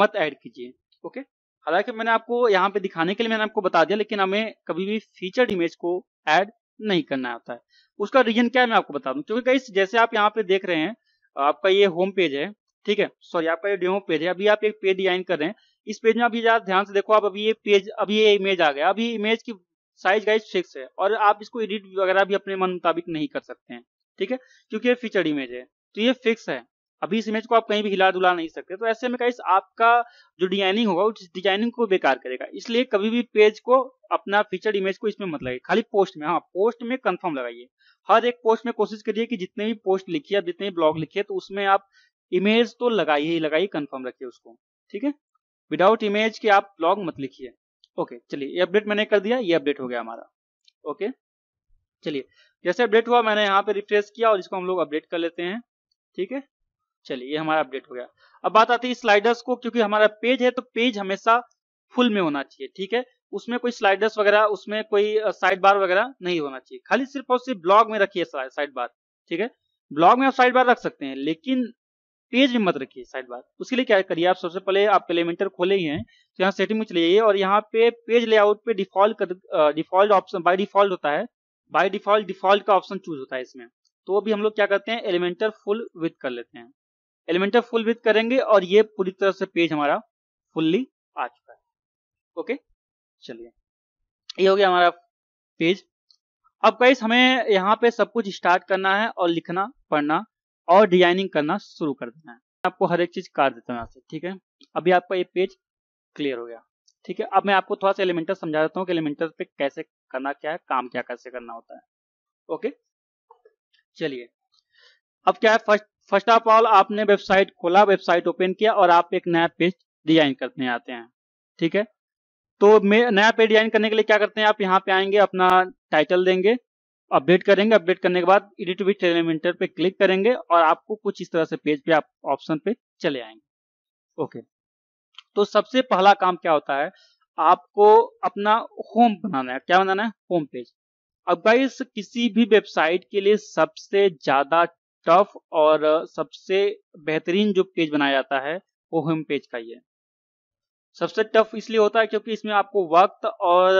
मत ऐड कीजिए ओके हालांकि मैंने आपको यहाँ पे दिखाने के लिए मैंने आपको बता दिया लेकिन हमें कभी भी फीचर्ड इमेज को ऐड नहीं करना होता है उसका रीजन क्या है मैं आपको बता दूं क्योंकि जैसे आप यहाँ पे देख रहे हैं आपका ये होम पेज है ठीक है सॉरी आपका ये डेमो पेज है अभी आप एक पेज डिजाइन कर रहे हैं इस पेज में अभी ध्यान से देखो आप अभी ये पेज अभी ये इमेज आ गया अभी इमेज की साइज गाइज फिक्स है और आप इसको एडिट वगैरह भी अपने मन मुताबिक नहीं कर सकते हैं ठीक है क्योंकि ये फीचर इमेज है तो ये फिक्स है अभी इस इमेज को आप कहीं भी हिला धुला नहीं सकते तो ऐसे में कहीं आपका जो डिजाइनिंग होगा उस डिजाइनिंग को बेकार करेगा इसलिए कभी भी पेज को अपना फीचर इमेज को इसमें मत लगाइए खाली पोस्ट में हाँ पोस्ट में कंफर्म लगाइए हर एक पोस्ट में कोशिश करिए कि जितने भी पोस्ट लिखिए जितने भी ब्लॉग लिखिए तो उसमें आप इमेज तो लगाइए ही लगाइए कन्फर्म रखिए उसको ठीक है विदाउट इमेज के आप लॉग मत लिखिए ओके चलिए ये अपडेट मैंने कर दिया ये अपडेट हो गया हमारा ओके चलिए जैसे अपडेट हुआ मैंने यहाँ पे रिफ्रेश किया और इसको हम लोग अपडेट कर लेते हैं ठीक है चलिए ये हमारा अपडेट हो गया अब बात आती है स्लाइडर्स को क्योंकि हमारा पेज है तो पेज हमेशा फुल में होना चाहिए ठीक है उसमें कोई स्लाइडर्स वगैरह उसमें कोई साइड बार वगैरह नहीं होना चाहिए खाली सिर्फ और सिर्फ ब्लॉग में रखिए साइड बार ठीक है ब्लॉग में आप साइड बार रख सकते हैं लेकिन पेज में मत रखिए साइड बार उसके लिए क्या करिए आप सबसे पहले आप एलिमेंटर खोले ही हैं तो यहाँ सेटिंग में चले जाइए और यहाँ पे पेज लेआउट पे default default option by default होता है बाय डिफॉल्ट डिफॉल्ट का ऑप्शन चूज होता है इसमें तो अभी हम लोग क्या करते हैं एलिमेंटर फुल विथ कर लेते हैं एलिमेंटर फुल विथ करेंगे और ये पूरी तरह से पेज हमारा फुल्ली आ चुका है ओके चलिए ये हो गया हमारा पेज अब गाइस हमें यहाँ पे सब कुछ स्टार्ट करना है और लिखना पढ़ना और डिजाइनिंग करना शुरू कर देना है आपको हर एक चीज कर देता हूँ ठीक है अभी आपका ये पेज क्लियर हो गया ठीक है अब मैं आपको थोड़ा सा एलिमेंटर समझा देता हूँ कि एलिमेंटर पे कैसे करना क्या है काम क्या कैसे करना होता है ओके चलिए अब क्या है फर्स्ट फर्स्ट ऑफ ऑल आपने वेबसाइट खोला वेबसाइट ओपन किया और आप एक नया पेज डिजाइन करने आते हैं ठीक है तो मैं नया पेज डिजाइन करने के लिए क्या करते हैं आप यहाँ पे आएंगे अपना टाइटल देंगे अपडेट करेंगे अपडेट करने के बाद एडिट विथ एलिमेंटर पे क्लिक करेंगे और आपको कुछ इस तरह से पेज पे आप ऑप्शन पे चले आएंगे ओके तो सबसे पहला काम क्या होता है आपको अपना होम बनाना है क्या बनाना है होम पेज अब गाइस किसी भी वेबसाइट के लिए सबसे ज्यादा टफ और सबसे बेहतरीन जो पेज बनाया जाता है वो होम पेज का ही है सबसे टफ इसलिए होता है क्योंकि इसमें आपको वक्त और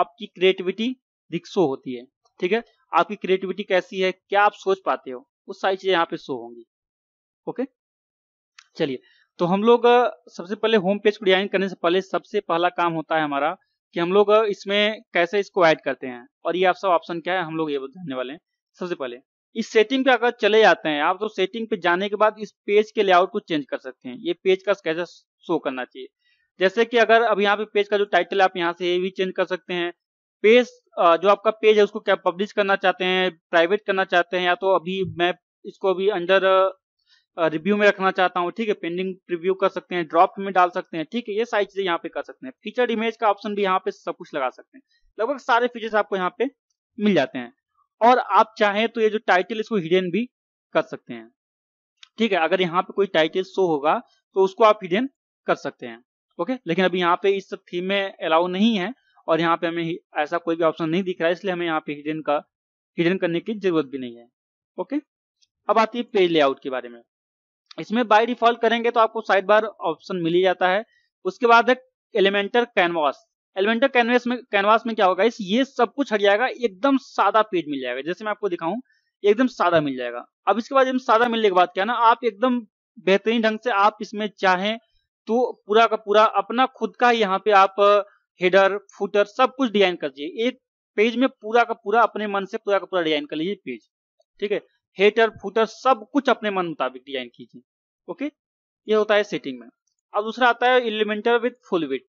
आपकी क्रिएटिविटी रिक्सो होती है ठीक है आपकी क्रिएटिविटी कैसी है क्या आप सोच पाते हो वो सारी चीजें यहाँ पे शो होंगी ओके चलिए तो हम लोग सबसे पहले होम पेज को डिजाइन करने से पहले सबसे पहला काम होता है हमारा कि हम लोग इसमें कैसे इसको ऐड करते हैं और ये आप सब ऑप्शन क्या है हम लोग ये जानने वाले हैं सबसे पहले इस सेटिंग पे अगर चले जाते हैं आप तो सेटिंग पे जाने के बाद इस पेज के लेआउट को चेंज कर सकते हैं ये पेज का कैसे शो करना चाहिए जैसे कि अगर अब यहाँ पे पेज का जो टाइटल है आप यहाँ से ये भी चेंज कर सकते हैं पेज जो आपका पेज है उसको क्या पब्लिश करना चाहते हैं प्राइवेट करना चाहते हैं या तो अभी मैं इसको अभी अंडर रिव्यू में रखना चाहता हूँ ठीक है पेंडिंग रिव्यू कर सकते हैं ड्रॉप में डाल सकते हैं ठीक है ये सारी चीजें यहाँ पे कर सकते हैं फीचर इमेज का ऑप्शन भी यहाँ पे सब कुछ लगा सकते हैं लगभग सारे फीचर्स आपको यहाँ पे मिल जाते हैं और आप चाहें तो ये जो टाइटल इसको हिडन भी कर सकते हैं ठीक है अगर यहाँ पे कोई टाइटल शो होगा तो उसको आप हिडन कर सकते हैं ओके लेकिन अभी यहाँ पे इस थीम में अलाउ नहीं है और यहाँ पे हमें ऐसा कोई भी ऑप्शन नहीं दिख रहा है इसलिए हमें यहाँ पे हिडन का हिडन करने की जरूरत भी नहीं है ओके अब आती है पेज लेआउट के बारे में इसमें बाय डिफॉल्ट करेंगे तो आपको साइड बार ऑप्शन मिल ही जाता है उसके बाद है एलिमेंटर कैनवास एलिमेंटर कैनवास में कैनवास में क्या होगा इस ये सब कुछ हट जाएगा एकदम सादा पेज मिल जाएगा जैसे मैं आपको दिखाऊं एकदम सादा मिल जाएगा अब इसके बाद सादा मिलने के बाद क्या ना आप एकदम बेहतरीन ढंग से आप इसमें चाहें तो पूरा का पूरा अपना खुद का यहाँ पे आप हेडर फुटर सब कुछ डिजाइन कर दीजिए एक पेज में पूरा का पूरा अपने मन से पूरा का पूरा डिजाइन कर लीजिए पेज ठीक है हेडर फुटर सब कुछ अपने मन मुताबिक डिजाइन कीजिए ओके ये होता है सेटिंग में अब दूसरा आता है Elementor with full width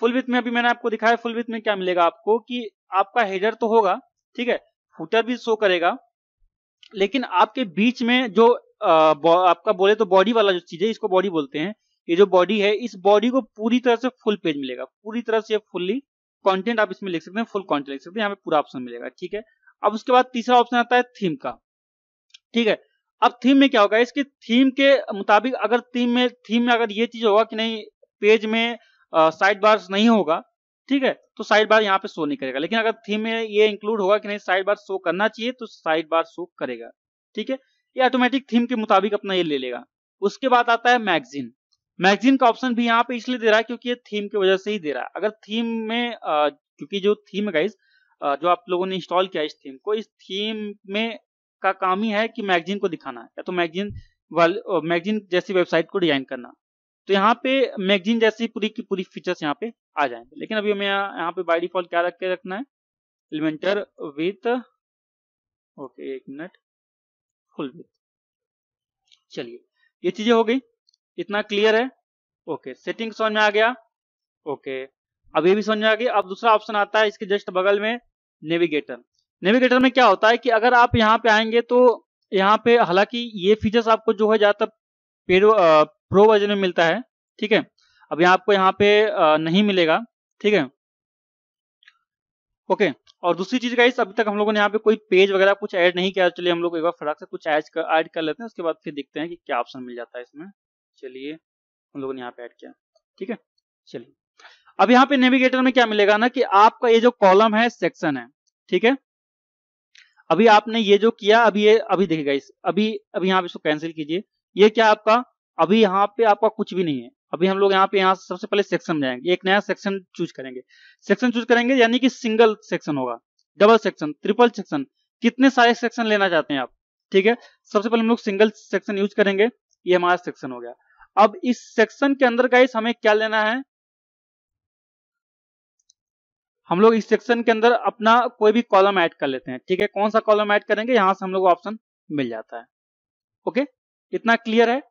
full width में अभी मैंने आपको दिखाया फुल विथ में क्या मिलेगा आपको कि आपका हेडर तो होगा ठीक है फुटर भी शो करेगा लेकिन आपके बीच में जो आ, आपका बोले तो बॉडी वाला जो चीज है इसको बॉडी बोलते हैं ये जो बॉडी है इस बॉडी को पूरी तरह से फुल पेज मिलेगा पूरी तरह से फुल्ली कंटेंट आप इसमें लिख सकते हैं फुल कंटेंट लिख सकते हैं यहाँ पे पूरा ऑप्शन मिलेगा ठीक है अब उसके बाद तीसरा ऑप्शन आता है थीम का ठीक है अब थीम में क्या होगा इसके थीम के मुताबिक अगर थीम में थीम में अगर ये चीज होगा कि नहीं पेज में साइड बार नहीं होगा ठीक है तो साइड बार यहाँ पे शो नहीं करेगा लेकिन अगर थीम में ये इंक्लूड होगा कि नहीं साइड बार शो करना चाहिए तो साइड बार शो करेगा ठीक है ये ऑटोमेटिक थीम के मुताबिक अपना ये ले लेगा उसके बाद आता है मैगजीन मैगजीन का ऑप्शन भी यहाँ पे इसलिए दे रहा है क्योंकि ये थीम की वजह से ही दे रहा है अगर थीम में क्योंकि जो थीम है गाइज जो आप लोगों ने इंस्टॉल किया इस थीम को इस थीम में का काम ही है कि मैगजीन को दिखाना है या तो मैगजीन मैगजीन जैसी वेबसाइट को डिजाइन करना तो यहाँ पे मैगजीन जैसी पूरी की पूरी फीचर्स यहाँ पे आ जाएंगे लेकिन अभी हमें यहाँ पे बाई डिफॉल्ट क्या रख
के रखना है एलिमेंटर विथ ओके एक मिनट फुल विथ चलिए ये चीजें हो गई इतना क्लियर है
ओके सेटिंग समझ में आ गया ओके अब ये भी समझ में आ गया अब दूसरा ऑप्शन आता है इसके जस्ट बगल में नेविगेटर नेविगेटर में क्या होता है कि अगर आप यहाँ पे आएंगे तो यहाँ पे हालांकि ये फीचर्स आपको जो है ज्यादातर पेड प्रो वर्जन में मिलता है ठीक है अभी आपको यहाँ पे नहीं मिलेगा ठीक है ओके और दूसरी चीज का इस अभी तक हम लोगों ने यहाँ पे कोई पेज वगैरह कुछ ऐड नहीं किया चलिए हम लोग एक बार फटाक से कुछ ऐड कर ऐड कर लेते हैं उसके बाद फिर देखते हैं कि क्या ऑप्शन मिल जाता है इसमें चलिए हम लोगों ने यहाँ पे ऐड किया ठीक है चलिए अब यहाँ पे नेविगेटर में क्या मिलेगा ना कि आपका ये जो कॉलम है सेक्शन है ठीक है अभी आपने ये जो किया अभी ये अभी देखेगा इस अभी अभी यहाँ पे इसको कैंसिल कीजिए ये क्या आपका अभी यहाँ पे आपका कुछ भी नहीं है अभी हम लोग यहाँ पे यहाँ सबसे पहले सेक्शन जाएंगे एक नया सेक्शन चूज करेंगे सेक्शन चूज करेंगे यानी कि सिंगल सेक्शन होगा डबल सेक्शन ट्रिपल सेक्शन कितने सारे सेक्शन लेना चाहते हैं आप ठीक है सबसे पहले हम लोग सिंगल सेक्शन यूज करेंगे ये हमारा सेक्शन हो गया अब इस सेक्शन के अंदर गाइस हमें क्या लेना है हम लोग इस सेक्शन के अंदर अपना कोई भी कॉलम ऐड कर लेते हैं ठीक है कौन सा कॉलम ऐड करेंगे यहां से हम लोग ऑप्शन मिल जाता है ओके इतना क्लियर है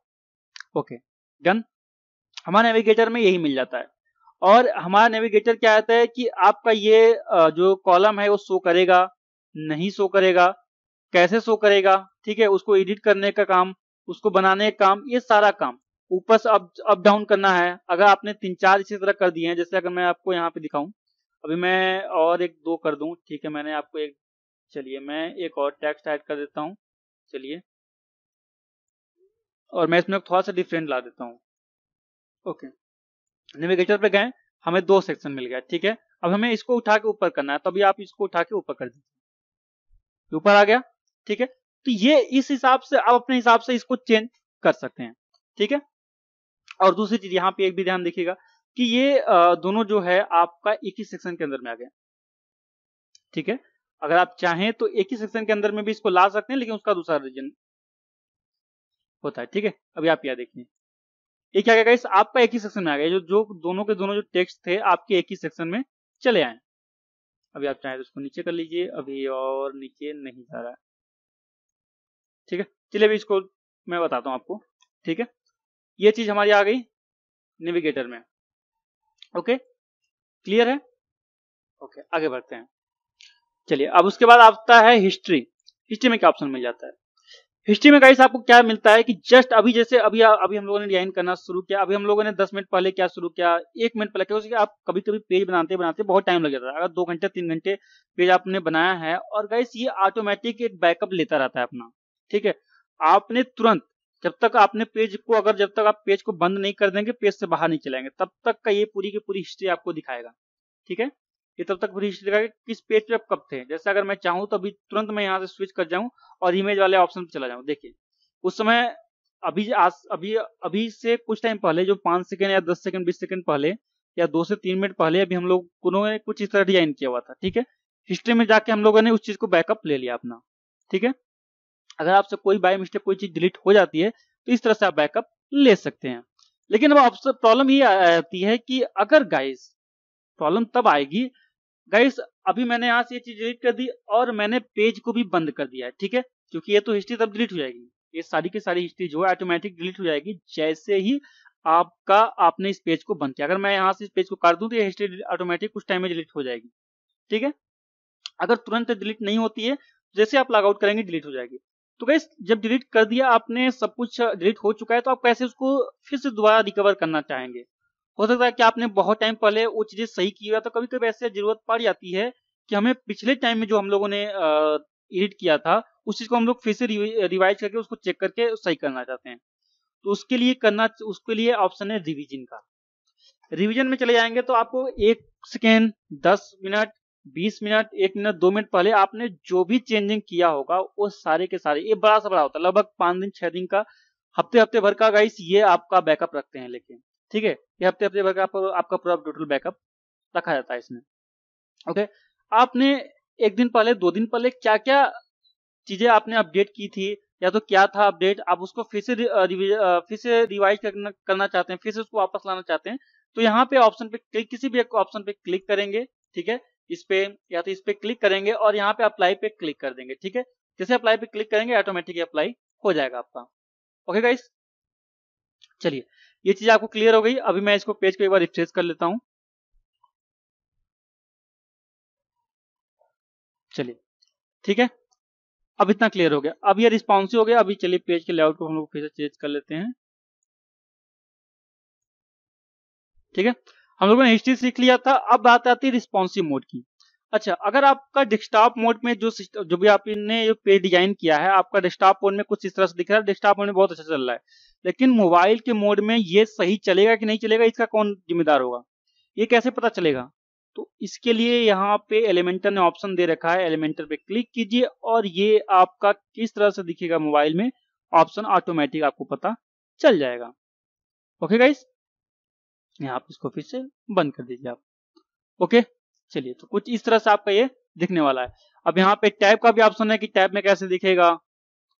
ओके डन हमारे नेविगेटर में यही मिल जाता है और हमारा नेविगेटर क्या आता है कि आपका ये जो कॉलम है वो शो करेगा नहीं शो करेगा कैसे शो करेगा ठीक है उसको एडिट करने का काम उसको बनाने का काम ये सारा काम ऊपर से अप अप डाउन करना है अगर आपने तीन चार इसी तरह कर दिए हैं जैसे अगर मैं आपको यहाँ पे दिखाऊं अभी मैं और एक दो कर दूं ठीक है मैंने आपको एक चलिए मैं एक और टेक्स्ट ऐड कर देता हूँ चलिए और मैं इसमें थोड़ा सा डिफरेंट ला देता हूँ ओके नेविगेटर पे गए हमें दो सेक्शन मिल गया ठीक है अब हमें इसको उठा के ऊपर करना है तभी आप इसको उठा के ऊपर कर दीजिए ऊपर आ गया ठीक है तो ये इस हिसाब से आप अपने हिसाब से इसको चेंज कर सकते हैं ठीक है और दूसरी चीज यहाँ पे एक भी ध्यान देखिएगा कि ये दोनों जो है आपका एक ही सेक्शन के अंदर में आ गया ठीक है अगर आप चाहें तो एक ही सेक्शन के अंदर में भी इसको ला सकते हैं लेकिन उसका दूसरा रीजन होता है ठीक है अभी आप यह देखिए ये क्या क्या आपका एक ही सेक्शन में आ गया जो जो दोनों के दोनों जो टेक्स्ट थे आपके एक ही सेक्शन में चले आए
अभी आप चाहें तो इसको नीचे कर लीजिए अभी और नीचे नहीं जा रहा है ठीक है चलिए अभी इसको मैं बताता हूं आपको ठीक है ये चीज हमारी आ गई नेविगेटर में ओके क्लियर है ओके आगे
बढ़ते हैं चलिए अब उसके बाद आता है हिस्ट्री हिस्ट्री में क्या ऑप्शन मिल जाता है हिस्ट्री में गाइस आपको क्या मिलता है कि जस्ट अभी जैसे अभी अभी हम लोगों ने डिजाइन करना शुरू किया अभी हम लोगों ने 10 मिनट पहले क्या शुरू किया एक मिनट पहले क्या आप कभी कभी पेज बनाते बनाते बहुत टाइम लग जाता है अगर दो घंटे तीन घंटे पेज आपने बनाया है और गाइस ये ऑटोमेटिक एक बैकअप लेता रहता है अपना ठीक है आपने तुरंत जब तक आपने पेज को अगर जब तक आप पेज को बंद नहीं कर देंगे पेज से बाहर नहीं चलाएंगे तब तक का ये पूरी की पूरी हिस्ट्री आपको दिखाएगा ठीक है ये तब तक पूरी हिस्ट्री दिखाएगा किस पेज पे आप कब थे जैसे अगर मैं चाहूँ तो अभी तुरंत मैं यहाँ से स्विच कर जाऊँ और इमेज वाले ऑप्शन पर चला जाऊँ देखिए उस समय अभी आज अभी अभी से कुछ टाइम पहले जो पांच सेकेंड या दस सेकेंड बीस सेकेंड पहले या दो से तीन मिनट पहले अभी हम लोग उन्होंने कुछ इस तरह डिजाइन किया हुआ था ठीक है हिस्ट्री में जाके हम लोगों ने उस चीज को बैकअप ले लिया अपना ठीक है अगर आपसे कोई बाई मिस्टेक कोई चीज डिलीट हो जाती है तो इस तरह से आप बैकअप ले सकते हैं लेकिन अब आपसे प्रॉब्लम ये आती है कि अगर गाइस प्रॉब्लम तब आएगी गाइस अभी मैंने यहाँ से ये चीज डिलीट कर दी और मैंने पेज को भी बंद कर दिया है ठीक है क्योंकि ये तो हिस्ट्री तब डिलीट हो जाएगी ये सारी की सारी हिस्ट्री जो है ऑटोमेटिक डिलीट हो जाएगी जैसे ही आपका आपने इस पेज को बंद किया अगर मैं यहाँ से इस पेज को काट दूं तो ये हिस्ट्री ऑटोमेटिक कुछ टाइम में डिलीट हो जाएगी ठीक है अगर तुरंत डिलीट नहीं होती है जैसे आप लॉगआउट करेंगे डिलीट हो जाएगी तो गैस जब डिलीट कर दिया आपने सब कुछ डिलीट हो चुका है तो आप कैसे उसको फिर से दोबारा रिकवर करना चाहेंगे हो सकता है कि आपने बहुत टाइम पहले वो चीजें सही की हुआ तो कभी कभी ऐसे जरूरत पड़ जाती है कि हमें पिछले टाइम में जो हम लोगों ने एडिट किया था उस चीज को हम लोग फिर से रिवाइज करके उसको चेक करके सही करना चाहते हैं तो उसके लिए करना उसके लिए ऑप्शन है रिविजन का रिविजन में चले जाएंगे तो आपको एक सेकेंड दस मिनट बीस मिनट एक मिनट दो मिनट पहले आपने जो भी चेंजिंग किया होगा वो सारे के सारे ये बड़ा सा बड़ा होता है लगभग पांच दिन छह दिन का हफ्ते हफ्ते भर का गाइस ये आपका बैकअप रखते हैं लेकिन ठीक है ये हफ्ते हफ्ते भर का आपका पूरा टोटल बैकअप रखा जाता है इसमें ओके आपने एक दिन पहले दो दिन पहले क्या क्या चीजें आपने अपडेट की थी या तो क्या था अपडेट आप उसको फिर से uh, uh, फिर से रिवाइज करना, करना चाहते हैं फिर से उसको वापस लाना चाहते हैं तो यहाँ पे ऑप्शन पे क्लिक किसी भी एक ऑप्शन पे क्लिक करेंगे ठीक है इस पे या तो इस पे क्लिक करेंगे और यहाँ पे अप्लाई पे क्लिक कर देंगे ठीक है जैसे अप्लाई पे क्लिक करेंगे ऑटोमेटिक
अप्लाई हो जाएगा आपका ओके गाइस चलिए ये चीज आपको क्लियर हो गई अभी मैं इसको पेज को एक बार रिफ्रेश कर लेता हूं चलिए ठीक है अब इतना क्लियर हो गया अब ये रिस्पॉन्सिव हो गया अभी चलिए पेज के लेआउट को हम लोग फिर से चेंज कर लेते हैं
ठीक है हम लोगों ने हिस्ट्री सीख लिया था अब बात आती है रिस्पॉन्सिव मोड की अच्छा अगर आपका डेस्कटॉप मोड में जो जो भी आपने जो पेज डिजाइन किया है आपका डेस्कटॉप मोड में कुछ इस तरह से दिख रहा है डेस्कटॉप मोड में बहुत अच्छा चल रहा है लेकिन मोबाइल के मोड में ये सही चलेगा कि नहीं चलेगा इसका कौन जिम्मेदार होगा ये कैसे पता चलेगा तो इसके लिए यहाँ पे एलिमेंटर ने ऑप्शन दे रखा है एलिमेंटर पे क्लिक कीजिए और ये आपका किस तरह से दिखेगा मोबाइल में ऑप्शन ऑटोमेटिक आपको पता चल जाएगा ओके गाइस आप इसको फिर से बंद कर दीजिए आप ओके चलिए तो कुछ इस तरह से आपका ये दिखने वाला है अब यहाँ पे टैब का भी ऑप्शन है कि टैब में कैसे दिखेगा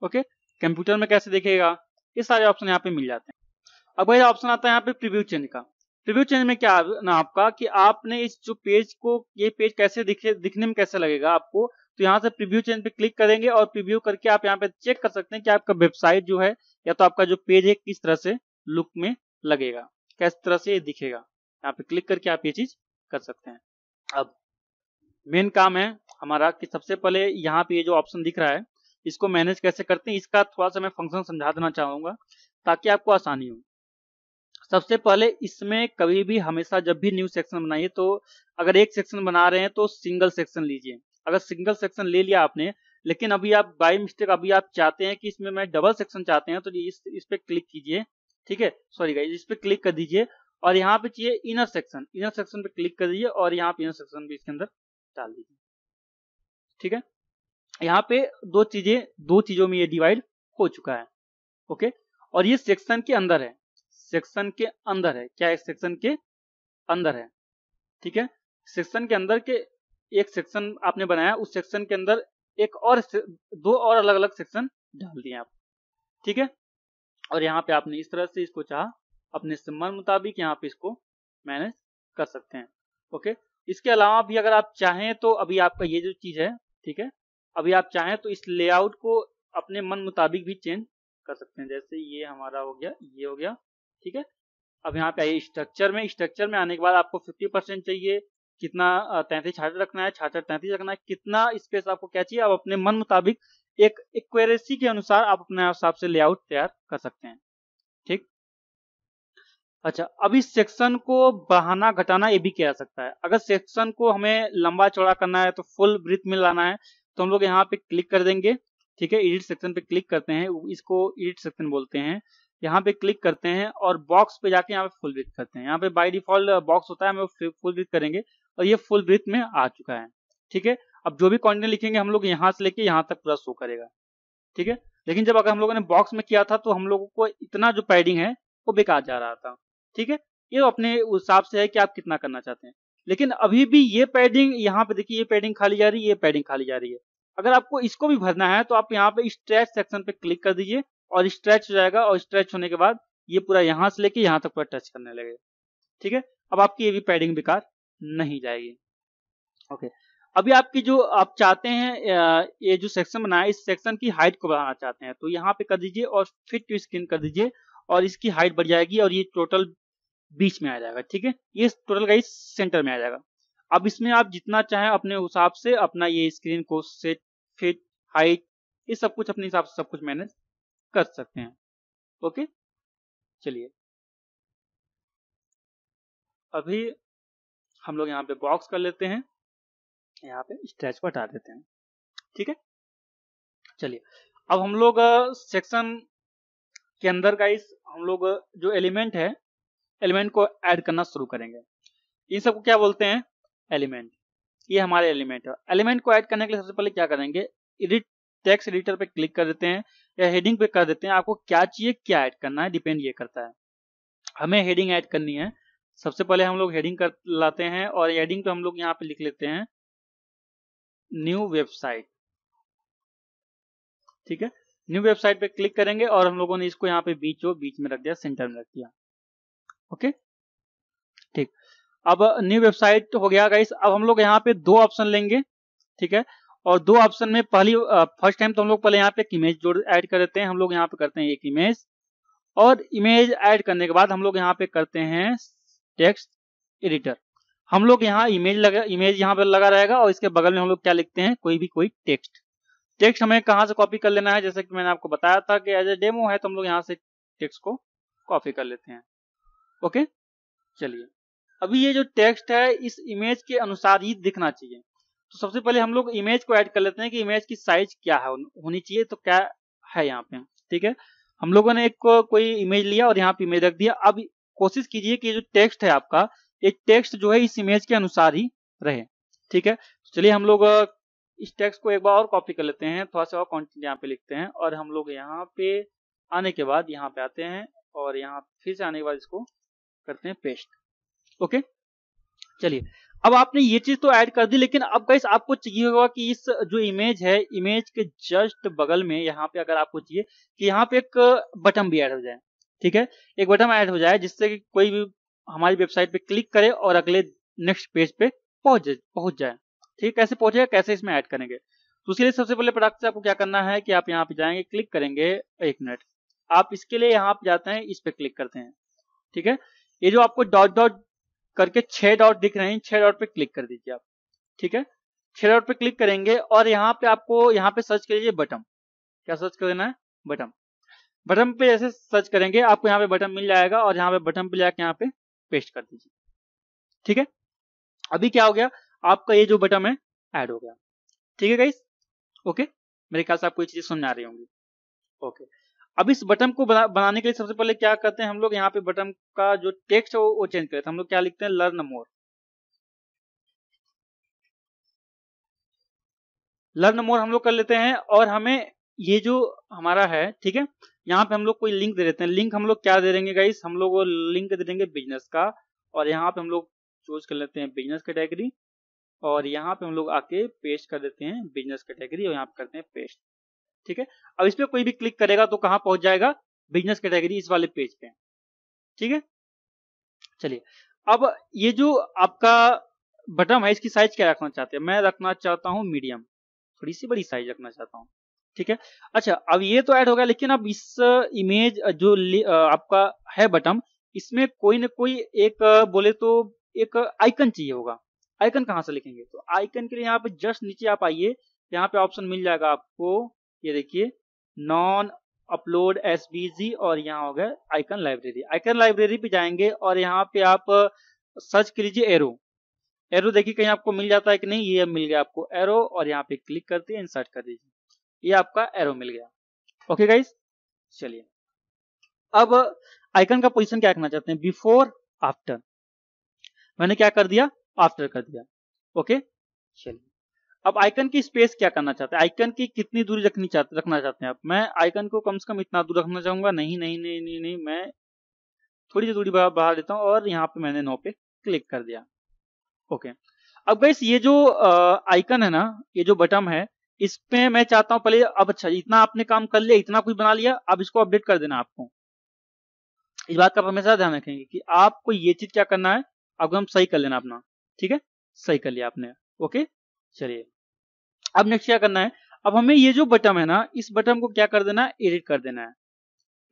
ओके कंप्यूटर में कैसे दिखेगा ये सारे ऑप्शन यहाँ पे मिल जाते हैं अब वही ऑप्शन आता है यहाँ पे प्रिव्यू चेंज का प्रिव्यू चेंज में क्या ना आपका कि आपने इस जो पेज को ये पेज कैसे दिखे दिखने में कैसे लगेगा आपको तो यहाँ से प्रिव्यू चेंज पे क्लिक करेंगे और प्रिव्यू करके आप यहाँ पे चेक कर सकते हैं कि आपका वेबसाइट जो है या तो आपका जो पेज है किस तरह से लुक में लगेगा किस तरह से दिखेगा यहाँ पे क्लिक करके आप ये चीज कर सकते हैं अब मेन काम है हमारा कि सबसे पहले यहाँ पे ये जो ऑप्शन दिख रहा है इसको मैनेज कैसे करते हैं इसका थोड़ा सा मैं फंक्शन समझा देना चाहूंगा ताकि आपको आसानी हो सबसे पहले इसमें कभी भी हमेशा जब भी न्यू सेक्शन बनाइए तो अगर एक सेक्शन बना रहे हैं तो सिंगल सेक्शन लीजिए अगर सिंगल सेक्शन ले लिया आपने लेकिन अभी आप बाई मिस्टेक अभी आप चाहते हैं कि इसमें मैं डबल सेक्शन चाहते हैं तो इस इस पर क्लिक कीजिए ठीक है सॉरी गाइज इस पर क्लिक कर दीजिए और यहाँ पे चाहिए इनर सेक्शन इनर सेक्शन पे क्लिक कर दीजिए और यहाँ पे इनर सेक्शन भी इसके अंदर डाल दीजिए ठीक है यहाँ पे दो चीजें दो चीजों में ये डिवाइड हो चुका है ओके और ये सेक्शन के अंदर है सेक्शन के अंदर है क्या एक सेक्शन के अंदर है ठीक है सेक्शन के अंदर के एक सेक्शन आपने बनाया उस सेक्शन के अंदर एक और दो और अलग अलग सेक्शन डाल दिए आप ठीक है और यहाँ पे आपने इस तरह से इसको चाह अपने मन मुताबिक यहाँ पे इसको मैनेज कर सकते हैं ओके इसके अलावा भी अगर आप चाहें तो अभी आपका ये जो चीज़ है ठीक है अभी आप चाहें तो इस लेआउट को अपने मन मुताबिक भी चेंज कर सकते हैं जैसे ये हमारा हो गया ये हो गया ठीक है अब यहाँ पे आइए स्ट्रक्चर में स्ट्रक्चर में आने के बाद आपको 50 परसेंट चाहिए कितना तैंतीस छाछठ रखना है छाछठ तैंतीस रखना है कितना स्पेस आपको क्या चाहिए आप अपने मन मुताबिक एक इक्वेरेसी के अनुसार आप अपने हिसाब से लेआउट तैयार कर सकते हैं ठीक अच्छा अभी सेक्शन को बढ़ाना घटाना ये भी किया जा सकता है अगर सेक्शन को हमें लंबा चौड़ा करना है तो फुल ब्रिथ में लाना है तो हम लोग यहाँ पे क्लिक कर देंगे ठीक है एडिट सेक्शन पे क्लिक करते हैं इसको एडिट सेक्शन बोलते हैं यहाँ पे क्लिक करते हैं और बॉक्स पे जाके यहाँ पे फुल ब्रिथ करते हैं यहाँ पे बाई डिफॉल्ट बॉक्स होता है हम फुल ब्रिथ करेंगे और ये फुल ब्रिथ में आ चुका है ठीक है अब जो भी क्वांटिटी लिखेंगे हम लोग यहाँ से लेके यहाँ तक पूरा शो करेगा ठीक है लेकिन जब अगर हम लोगों ने बॉक्स में किया था तो हम लोगों को इतना जो पैडिंग है वो बेकार जा रहा था ठीक है ये अपने हिसाब से है कि आप कितना करना चाहते हैं लेकिन अभी भी ये पैडिंग यहाँ पे देखिए ये पैडिंग खाली जा रही है ये पैडिंग खाली जा रही है अगर आपको इसको भी भरना है तो आप यहाँ पे स्ट्रेच सेक्शन पे क्लिक कर दीजिए और स्ट्रेच हो जाएगा और स्ट्रेच होने के बाद ये पूरा यहाँ से लेके यहाँ तक पूरा टच करने लगेगा ठीक है अब आपकी ये भी पैडिंग बेकार नहीं जाएगी ओके अभी आपकी जो आप चाहते हैं ये जो सेक्शन बनाया इस सेक्शन की हाइट को बढ़ाना चाहते हैं तो यहाँ पे कर दीजिए और फिट टू स्क्रीन कर दीजिए और इसकी हाइट बढ़ जाएगी और ये टोटल बीच में आ जाएगा ठीक है ये टोटल का इस सेंटर में आ जाएगा अब इसमें आप जितना चाहें अपने हिसाब से अपना ये स्क्रीन को सेट फिट हाइट ये सब कुछ अपने हिसाब से सब कुछ मैनेज
कर सकते हैं ओके चलिए अभी हम लोग यहाँ पे बॉक्स कर लेते हैं यहाँ पे स्ट्रेच को हटा देते हैं ठीक है चलिए अब हम लोग
सेक्शन के अंदर का इस हम लोग जो एलिमेंट है एलिमेंट को ऐड करना शुरू करेंगे इन सबको क्या बोलते हैं एलिमेंट ये हमारे एलिमेंट है एलिमेंट को ऐड करने के लिए सबसे पहले क्या करेंगे एडिट टेक्स्ट एडिटर पे क्लिक कर देते हैं या हेडिंग पे कर देते हैं आपको क्या चाहिए क्या ऐड करना है डिपेंड ये करता है हमें हेडिंग ऐड करनी है सबसे पहले हम लोग हेडिंग कर लाते हैं और हेडिंग पे हम लोग यहाँ पे लिख लेते हैं न्यू वेबसाइट ठीक है न्यू वेबसाइट पे क्लिक करेंगे और हम लोगों ने इसको यहाँ पे बीचो बीच में रख दिया सेंटर में रख दिया ओके ठीक अब न्यू वेबसाइट हो गया गाइस अब हम लोग यहाँ पे दो ऑप्शन लेंगे ठीक है और दो ऑप्शन में पहली फर्स्ट टाइम तो हम लोग पहले यहाँ पे इमेज जोड़ ऐड कर देते हैं हम लोग यहाँ पे करते हैं एक इमेज और इमेज ऐड करने के बाद हम लोग यहाँ पे करते हैं टेक्स्ट एडिटर हम लोग यहाँ इमेज लगा इमेज यहाँ पर लगा रहेगा और इसके बगल में हम लोग क्या लिखते हैं कोई भी कोई टेक्स्ट टेक्स्ट हमें कहाँ से कॉपी कर लेना है जैसे कि मैंने आपको बताया था कि एज ए डेमो है तो हम लोग यहाँ से टेक्स्ट को कॉपी कर लेते हैं ओके चलिए अभी ये जो टेक्स्ट है इस इमेज के अनुसार ही दिखना चाहिए तो सबसे पहले हम लोग इमेज को ऐड कर लेते हैं कि इमेज की साइज क्या है होनी चाहिए तो क्या है यहाँ पे ठीक है हम लोगों ने एक को, कोई इमेज लिया और यहाँ पे इमेज रख दिया अब कोशिश कीजिए कि जो टेक्स्ट है आपका एक टेक्स्ट जो है इस इमेज के अनुसार ही रहे ठीक है तो चलिए हम लोग इस टेक्स्ट को एक बार और कॉपी कर लेते हैं थोड़ा सा और कॉन्टेंट यहाँ पे लिखते हैं और हम लोग यहाँ पे आने के बाद यहाँ पे आते हैं और यहाँ फिर से आने के बाद इसको करते हैं पेस्ट ओके चलिए अब आपने ये चीज तो ऐड कर दी लेकिन अब गाइस आपको चाहिए होगा कि इस जो इमेज है इमेज के जस्ट बगल में यहाँ पे अगर आपको चाहिए कि यहाँ पे एक बटन भी ऐड हो जाए ठीक है एक बटन ऐड हो जाए जिससे कि कोई भी हमारी वेबसाइट पे क्लिक करे और अगले नेक्स्ट पेज पे पहुंच पहुंच जाए ठीक है कैसे पहुंचेगा कैसे इसमें ऐड करेंगे तो उसके लिए सबसे पहले प्रोडक्ट से आपको क्या करना है कि आप यहाँ पे जाएंगे क्लिक करेंगे एक मिनट आप इसके लिए यहाँ पे जाते हैं इस पे क्लिक करते हैं ठीक है ये जो आपको डॉट डॉट करके छह डॉट दिख रहे हैं छह डॉट पे क्लिक कर दीजिए आप ठीक है छह डॉट पे क्लिक करेंगे और यहाँ पे आपको यहाँ पे सर्च कर लीजिए बटन क्या सर्च करना है बटन बटन पे जैसे सर्च करेंगे आपको यहाँ पे बटन मिल जाएगा और यहाँ पे बटन पे जाके यहाँ पे
पेस्ट कर दीजिए ठीक है अभी क्या हो गया आपका ये जो बटन है ऐड हो गया ठीक है गाइस ओके मेरे ख्याल से आपको ये चीजें समझ आ रही होंगी
ओके अब इस बटन को बना, बनाने के लिए सबसे पहले क्या करते हैं हम लोग यहाँ पे बटन का जो टेक्स्ट है वो, वो चेंज करते हैं हम लोग क्या लिखते हैं लर्न मोर लर्न मोर हम लोग कर लेते हैं और हमें ये जो हमारा है ठीक है यहाँ पे हम लोग कोई लिंक दे देते हैं लिंक हम लोग क्या दे देंगे गाइस हम लोग लिंक दे देंगे बिजनेस का और यहाँ पे हम लोग चूज कर लेते हैं बिजनेस कैटेगरी और यहाँ पे हम लोग आके पेस्ट कर देते हैं बिजनेस कैटेगरी और यहाँ पे करते हैं पेस्ट ठीक है अब इस पर कोई भी क्लिक करेगा तो कहाँ पहुंच जाएगा बिजनेस कैटेगरी इस वाले पेज पे ठीक है चलिए अब ये जो आपका बटन है इसकी साइज क्या रखना चाहते हैं मैं रखना चाहता हूँ मीडियम थोड़ी सी बड़ी साइज रखना चाहता हूँ ठीक है अच्छा अब ये तो ऐड हो गया लेकिन अब इस इमेज uh, uh, जो uh, आपका है बटन इसमें कोई ना कोई एक बोले तो एक आइकन चाहिए होगा आइकन कहाँ से लिखेंगे तो आइकन के लिए यहाँ पे जस्ट नीचे आप आइए यहाँ पे ऑप्शन मिल जाएगा आपको ये देखिए नॉन अपलोड एस और यहाँ हो गया आइकन लाइब्रेरी आइकन लाइब्रेरी पे जाएंगे और यहाँ पे आप सर्च कर लीजिए एरो एरो देखिए कहीं आपको मिल जाता है कि नहीं ये मिल गया आपको एरो और यहाँ पे क्लिक करते हैं इंसर्ट कर दीजिए ये आपका एरो मिल गया ओके गाइज चलिए अब आइकन का पोजीशन क्या रखना चाहते हैं बिफोर आफ्टर मैंने क्या कर दिया आफ्टर कर दिया ओके चलिए अब आइकन की स्पेस क्या करना चाहते हैं आइकन की कितनी दूरी रखनी चाहते रखना चाहते हैं आप मैं आइकन को कम से कम इतना दूर रखना चाहूंगा नहीं नहीं नहीं नहीं नहीं मैं थोड़ी सी दूरी बढ़ा देता हूँ और यहाँ पे मैंने नो पे क्लिक कर दिया ओके अब गाइस ये जो आइकन है ना ये जो बटन है इस पे मैं चाहता हूं पहले अब अच्छा इतना आपने काम कर लिया इतना कुछ बना लिया अब इसको अपडेट कर देना आपको इस बात का आप हमेशा ध्यान रखेंगे कि आपको ये चीज क्या करना है आपको हम सही कर लेना अपना ठीक है सही कर लिया आपने ओके चलिए अब नेक्स्ट क्या करना है अब हमें ये जो बटन है ना इस बटन को क्या कर देना है एडिट कर देना है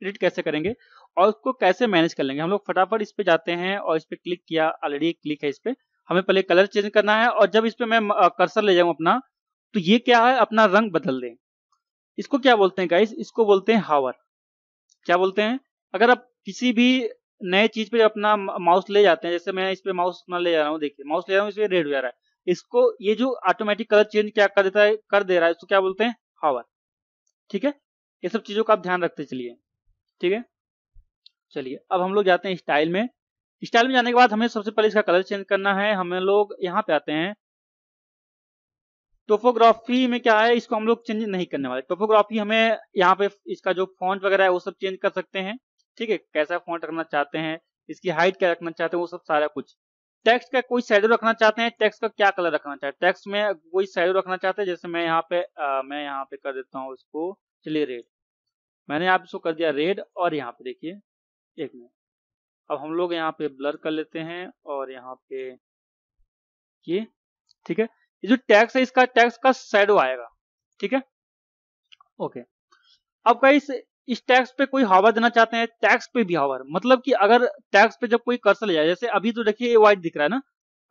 एडिट कैसे करेंगे और उसको कैसे मैनेज कर लेंगे हम लोग फटाफट इस पे जाते हैं और इस पे क्लिक किया ऑलरेडी क्लिक है इस पे हमें पहले कलर चेंज करना है और जब इस पे मैं कर्सर ले जाऊं अपना तो ये क्या है अपना रंग बदल दें इसको क्या बोलते हैं गाइस इसको बोलते हैं हावर क्या बोलते हैं अगर आप किसी भी नए चीज पे अपना माउस ले जाते हैं जैसे मैं इस पे माउस अपना ले जा रहा हूँ देखिए माउस ले रहा हूँ इसमें रेड हो जा रहा है इसको ये जो ऑटोमेटिक कलर चेंज क्या कर देता है कर दे रहा है इसको क्या बोलते हैं हावर ठीक है ये सब चीजों का आप ध्यान रखते चलिए ठीक है चलिए अब हम लोग जाते हैं स्टाइल में स्टाइल में जाने के बाद हमें सबसे पहले इसका कलर चेंज करना है हमें लोग यहाँ पे आते हैं टोपोग्राफी में क्या है इसको हम लोग चेंज नहीं करने वाले टोपोग्राफी हमें यहाँ पे इसका जो फॉन्ट वगैरह है वो सब चेंज कर सकते हैं ठीक है कैसा फॉन्ट रखना चाहते हैं इसकी हाइट क्या रखना चाहते हैं वो सब सारा कुछ टेक्स्ट का कोई शेडो रखना चाहते हैं टेक्स्ट का क्या कलर रखना चाहते हैं टेक्स्ट में कोई शेडो रखना चाहते हैं जैसे मैं यहाँ पे आ, मैं यहाँ पे कर देता हूँ इसको चलिए रेड मैंने आप इसको कर दिया रेड और यहाँ पे देखिए एक मिनट अब हम लोग यहाँ पे ब्लर
कर लेते हैं और यहाँ पे ये ठीक है जो टैक्स है इसका टैक्स का शेडो आएगा ठीक है ओके अब कई
इस टैक्स पे कोई हावर देना चाहते हैं टैक्स पे भी हावर मतलब कि अगर टैक्स पे जब कोई कर्सर ले जाए जैसे अभी तो देखिए ये व्हाइट दिख रहा है ना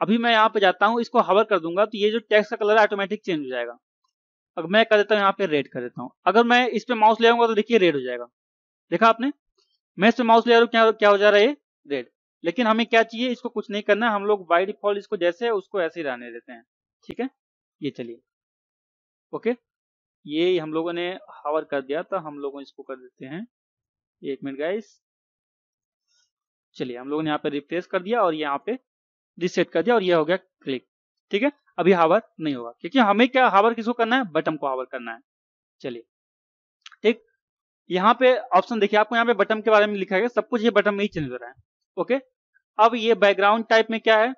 अभी मैं यहाँ पे जाता हूँ इसको हावर कर दूंगा तो ये जो टैक्स का कलर है ऑटोमेटिक चेंज हो जाएगा अगर मैं कर देता हूँ यहाँ पे रेड कर देता हूँ अगर मैं इस पे माउस ले आऊंगा तो देखिए रेड हो जाएगा देखा आपने मैं इस पे माउस ले आ रहा हूँ क्या क्या हो जा रहा है रेड लेकिन हमें क्या चाहिए इसको कुछ नहीं करना हम लोग बाई डिफॉल्ट इसको जैसे है उसको ऐसे ही रहने देते हैं ठीक है ये
चलिए ओके ये हम लोगों ने हावर कर दिया था हम लोगों इसको कर देते हैं एक मिनट गाइस चलिए हम लोगों ने यहाँ पे रिप्लेस
कर दिया और यहाँ पे रिसेट कर दिया और ये हो गया क्लिक ठीक है अभी हावर नहीं होगा क्योंकि हमें क्या हावर किसको करना है बटम को हावर करना है चलिए ठीक यहाँ पे ऑप्शन देखिए आपको यहाँ पे बटम के बारे में लिखा गया सब कुछ ये बटम में ही चेंज हो रहा है ओके अब ये बैकग्राउंड टाइप में क्या है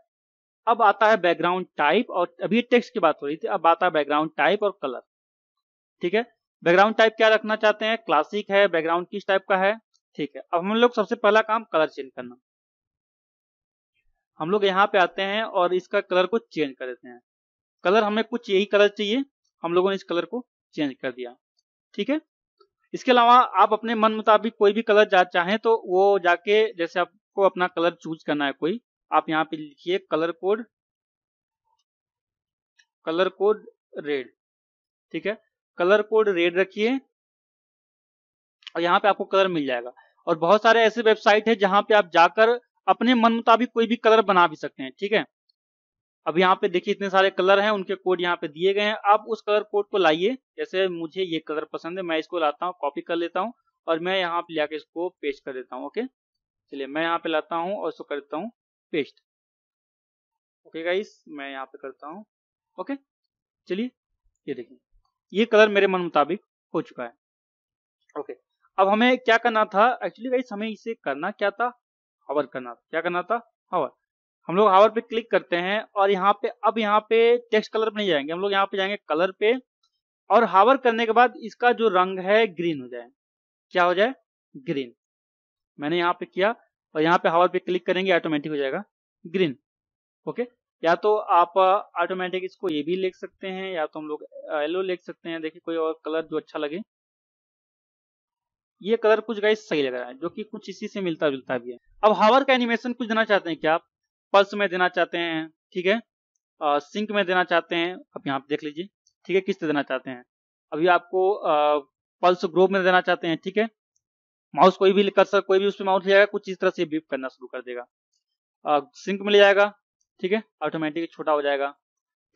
अब आता है बैकग्राउंड टाइप और अभी टेक्स्ट की बात हो रही थी अब आता है बैकग्राउंड टाइप और कलर ठीक है बैकग्राउंड टाइप क्या रखना चाहते हैं क्लासिक है बैकग्राउंड किस टाइप का है ठीक है अब हम लोग सबसे पहला काम कलर चेंज करना हम लोग यहाँ पे आते हैं और इसका कलर को चेंज कर देते हैं कलर हमें कुछ यही कलर चाहिए हम लोगों ने इस कलर को चेंज कर दिया ठीक है इसके अलावा आप अपने मन मुताबिक कोई भी कलर चाहें तो वो जाके जैसे आपको अपना कलर चूज करना
है कोई आप यहाँ पे लिखिए colour code colour code red ठीक है कलर कोड रेड रखिए
और यहाँ पे आपको कलर मिल जाएगा और बहुत सारे ऐसे वेबसाइट है जहां पे आप जाकर अपने मन मुताबिक कोई भी कलर बना भी सकते हैं ठीक है अब यहाँ पे देखिए इतने सारे कलर हैं उनके कोड यहाँ पे दिए गए हैं आप उस कलर कोड को लाइए जैसे मुझे ये कलर पसंद है मैं इसको लाता हूँ कॉपी कर लेता हूँ
और मैं यहाँ पे लाके इसको पेस्ट कर देता हूँ ओके चलिए मैं यहाँ पे लाता हूँ और इसको कर देता हूँ पेस्ट ओके गाइस मैं यहाँ पे करता हूँ ओके चलिए ये देखिए ये कलर मेरे मन मुताबिक हो चुका है ओके
अब हमें क्या करना था एक्चुअली गाइस हमें इसे करना क्या था हावर करना था क्या करना था हावर हम लोग हावर पे क्लिक करते हैं और यहाँ पे अब यहाँ पे टेक्स्ट कलर पे नहीं जाएंगे हम लोग यहाँ पे जाएंगे कलर पे और हावर करने के बाद इसका जो रंग है ग्रीन हो जाए क्या हो जाए ग्रीन मैंने यहाँ पे किया और यहाँ पे हावर पे क्लिक करेंगे ऑटोमेटिक हो जाएगा
ग्रीन ओके
या तो आप ऑटोमेटिक uh, इसको ये भी लिख सकते हैं या तो हम लोग येलो uh, लिख सकते हैं देखिए कोई और कलर जो अच्छा लगे ये कलर कुछ गाइस सही लग रहा है जो कि कुछ इसी से मिलता जुलता भी है अब हावर का एनिमेशन कुछ देना चाहते हैं क्या आप पल्स में देना चाहते हैं ठीक है आ, uh, सिंक में देना चाहते हैं अब यहाँ पे देख लीजिए ठीक है किस देना चाहते हैं अभी आपको आ, पल्स ग्रोव में देना चाहते हैं ठीक है माउस कोई भी कर सक कोई भी उस पर माउस ले जाएगा कुछ इस तरह से बीप करना शुरू कर देगा सिंक में ले जाएगा ठीक है ऑटोमेटिक छोटा हो जाएगा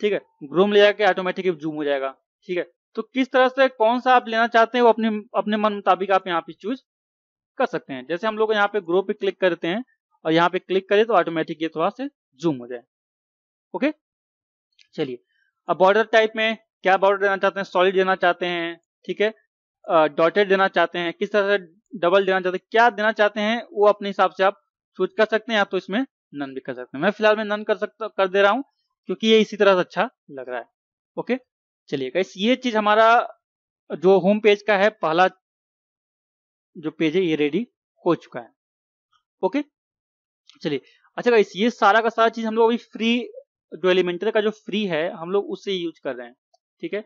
ठीक है ग्रोम ले जाके ऑटोमेटिक जूम हो जाएगा ठीक है तो किस तरह से कौन सा आप लेना चाहते हैं वो अपने अपने मन मुताबिक आप यहाँ पे चूज कर सकते हैं जैसे हम लोग यहाँ पे ग्रो पे क्लिक करते हैं और यहाँ पे क्लिक करें तो ऑटोमेटिक ये थोड़ा से जूम हो जाए ओके चलिए अब बॉर्डर टाइप में क्या बॉर्डर देना चाहते हैं सॉलिड देना चाहते हैं ठीक है डॉटेड देना चाहते हैं किस तरह से डबल देना चाहते हैं क्या देना चाहते हैं वो अपने हिसाब से आप चूज कर सकते हैं या तो इसमें नन भी कर सकते हैं मैं फिलहाल में नन कर सकता कर दे रहा हूँ क्योंकि ये इसी तरह से अच्छा लग रहा है ओके चलिए गाइस ये चीज हमारा जो होम पेज का है पहला जो पेज है ये रेडी हो चुका है ओके चलिए अच्छा गाइस ये सारा का सारा चीज हम लोग अभी फ्री जो एलिमेंटर का जो फ्री है हम लोग उससे यूज कर रहे हैं ठीक है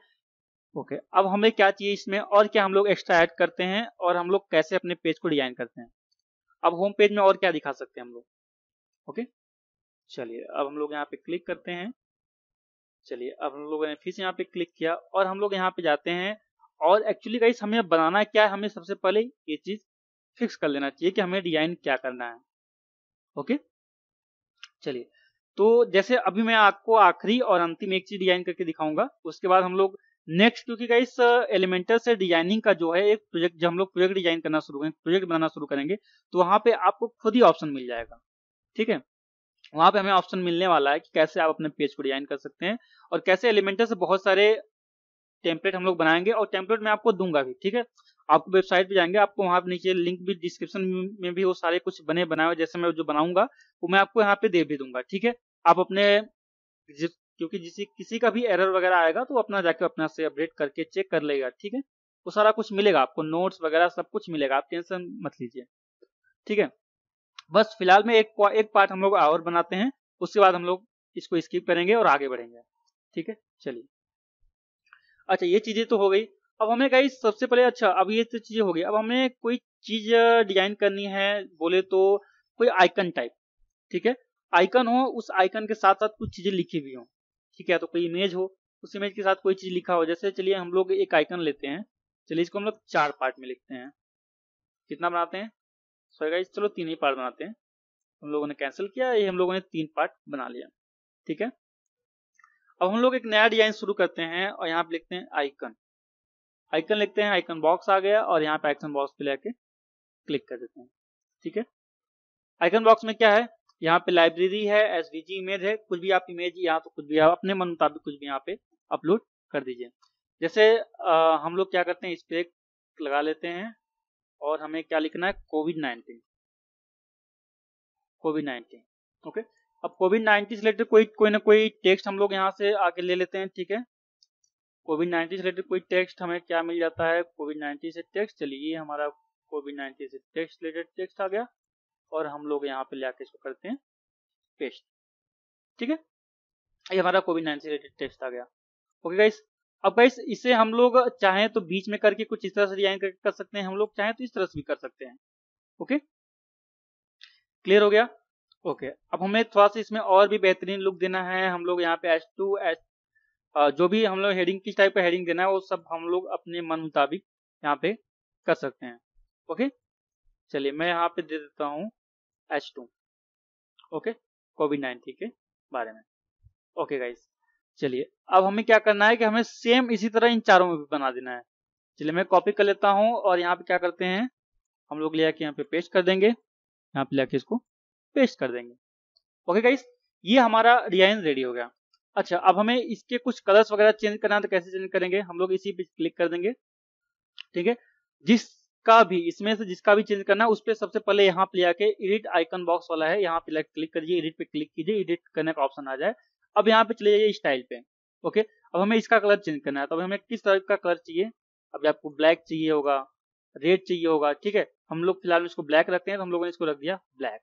ओके okay, अब हमें क्या चाहिए इसमें और क्या हम लोग एक्स्ट्रा ऐड करते हैं
और हम लोग कैसे अपने पेज को डिजाइन करते हैं अब होम पेज में और क्या दिखा सकते हैं हम लोग ओके चलिए अब हम लोग यहाँ पे क्लिक करते हैं चलिए अब हम लोगों ने
फिर से यहाँ पे क्लिक किया और हम लोग यहाँ पे जाते हैं और एक्चुअली गाइस हमें बनाना क्या है हमें सबसे पहले ये चीज फिक्स कर लेना चाहिए कि हमें डिजाइन क्या करना है ओके चलिए तो जैसे अभी मैं आपको आखिरी और अंतिम एक चीज डिजाइन करके दिखाऊंगा उसके बाद हम लोग नेक्स्ट क्योंकि इस एलिमेंटर uh, से डिजाइनिंग का जो है एक प्रोजेक्ट जब हम लोग प्रोजेक्ट डिजाइन करना शुरू करेंगे प्रोजेक्ट बनाना शुरू करेंगे तो वहां पे आपको खुद ही ऑप्शन मिल जाएगा ठीक है वहां पे हमें ऑप्शन मिलने वाला है कि कैसे आप अपने पेज को डिजाइन कर सकते हैं और कैसे एलिमेंटर से बहुत सारे टेम्पलेट हम लोग बनाएंगे और टेम्पलेट मैं आपको दूंगा भी ठीक है आपको वेबसाइट पे जाएंगे आपको वहाँ नीचे लिंक भी डिस्क्रिप्शन में भी वो सारे कुछ बने बनाए जैसे मैं जो बनाऊंगा वो मैं आपको यहाँ पे दे भी दूंगा ठीक है आप अपने क्योंकि जिसी किसी का भी एरर वगैरह आएगा तो अपना जाके अपना से अपडेट करके चेक कर लेगा ठीक है वो सारा कुछ मिलेगा आपको नोट्स वगैरह सब कुछ मिलेगा आप टेंशन मत लीजिए ठीक है बस फिलहाल में एक एक पार्ट हम लोग और बनाते हैं उसके बाद हम लोग इसको स्किप करेंगे और आगे बढ़ेंगे ठीक है चलिए अच्छा ये चीजें तो हो गई अब हमें कही सबसे पहले अच्छा अब ये तो चीजें हो गई अब हमें कोई चीज डिजाइन करनी है बोले तो कोई आइकन टाइप ठीक है आइकन हो उस आइकन के साथ साथ कुछ चीजें लिखी हुई हो ठीक है तो कोई इमेज हो उस इमेज के साथ कोई चीज लिखा हो जैसे चलिए हम लोग एक आइकन लेते हैं चलिए इसको हम लोग चार पार्ट में लिखते हैं कितना बनाते हैं सॉरी गाइस चलो तीन ही पार्ट बनाते हैं हम लोगों ने कैंसिल किया ये हम लोगों ने तीन पार्ट बना लिया ठीक है अब हम लोग एक नया डिजाइन शुरू करते हैं और यहाँ पे लिखते हैं आइकन आइकन लिखते हैं आइकन बॉक्स आ गया और यहाँ पे आइकन बॉक्स पे लेके क्लिक कर देते हैं ठीक है आइकन बॉक्स में क्या है यहाँ पे लाइब्रेरी है एस इमेज है कुछ भी आप इमेज यहाँ तो कुछ भी आप अपने मन मुताबिक कुछ भी यहाँ पे
अपलोड कर दीजिए जैसे आ, हम लोग क्या करते हैं इस पे लगा लेते हैं और हमें क्या लिखना है COVID nineteen COVID nineteen
okay अब कोविड नाइन्टीन से रिलेटेड कोई कोई ना कोई टेक्स्ट हम लोग यहाँ से आके ले लेते हैं ठीक है कोविड नाइन्टीन से रिलेटेड कोई टेक्स्ट हमें क्या मिल जाता है कोविड नाइन्टीन से टेक्स्ट चलिए हमारा कोविड नाइन्टीन से टेक्स्ट रिलेटेड टेक्स्ट आ गया और हम लोग यहाँ पे लाके इसको करते हैं पेस्ट ठीक है ये हमारा कोविड नाइन से रिलेटेड टेस्ट आ गया ओके गाइस अब गाइस इसे हम लोग चाहें तो बीच में करके कुछ इस तरह से डिजाइन करके कर सकते हैं हम लोग चाहें तो इस तरह से भी कर सकते हैं
ओके क्लियर हो गया ओके
अब हमें थोड़ा सा इसमें और भी बेहतरीन लुक देना है हम लोग यहाँ पे एच टू एच जो भी हम लोग हेडिंग किस टाइप का हेडिंग देना है वो सब हम लोग अपने मन मुताबिक यहाँ पे कर सकते हैं
ओके चलिए मैं यहाँ पे दे देता हूँ H two okay COVID nineteen के बारे में ओके गाइस चलिए
अब हमें क्या करना है कि हमें सेम इसी तरह इन चारों में भी बना देना है चलिए मैं कॉपी कर लेता हूं और यहाँ पे क्या करते हैं हम लोग ले आके यहाँ पे पेस्ट कर देंगे यहाँ पे लेके इसको पेस्ट कर देंगे ओके गाइस ये हमारा डिजाइन रेडी हो गया अच्छा अब हमें इसके कुछ कलर्स वगैरह चेंज करना है तो कैसे चेंज करेंगे हम लोग इसी पे क्लिक कर देंगे ठीक है जिस जिसका भी इसमें से जिसका भी चेंज करना है उस पर सबसे पहले यहाँ पे आके एडिट आइकन बॉक्स वाला है यहाँ पे क्लिक करिए एडिट पे क्लिक कीजिए एडिट करने का ऑप्शन आ जाए अब यहाँ पे चले जाइए स्टाइल पे ओके अब हमें इसका कलर चेंज करना है तो हमें किस टाइप का कलर चाहिए अब आपको ब्लैक चाहिए होगा रेड चाहिए होगा ठीक है हम लोग फिलहाल इसको ब्लैक रखते हैं तो हम लोगों ने इसको रख दिया ब्लैक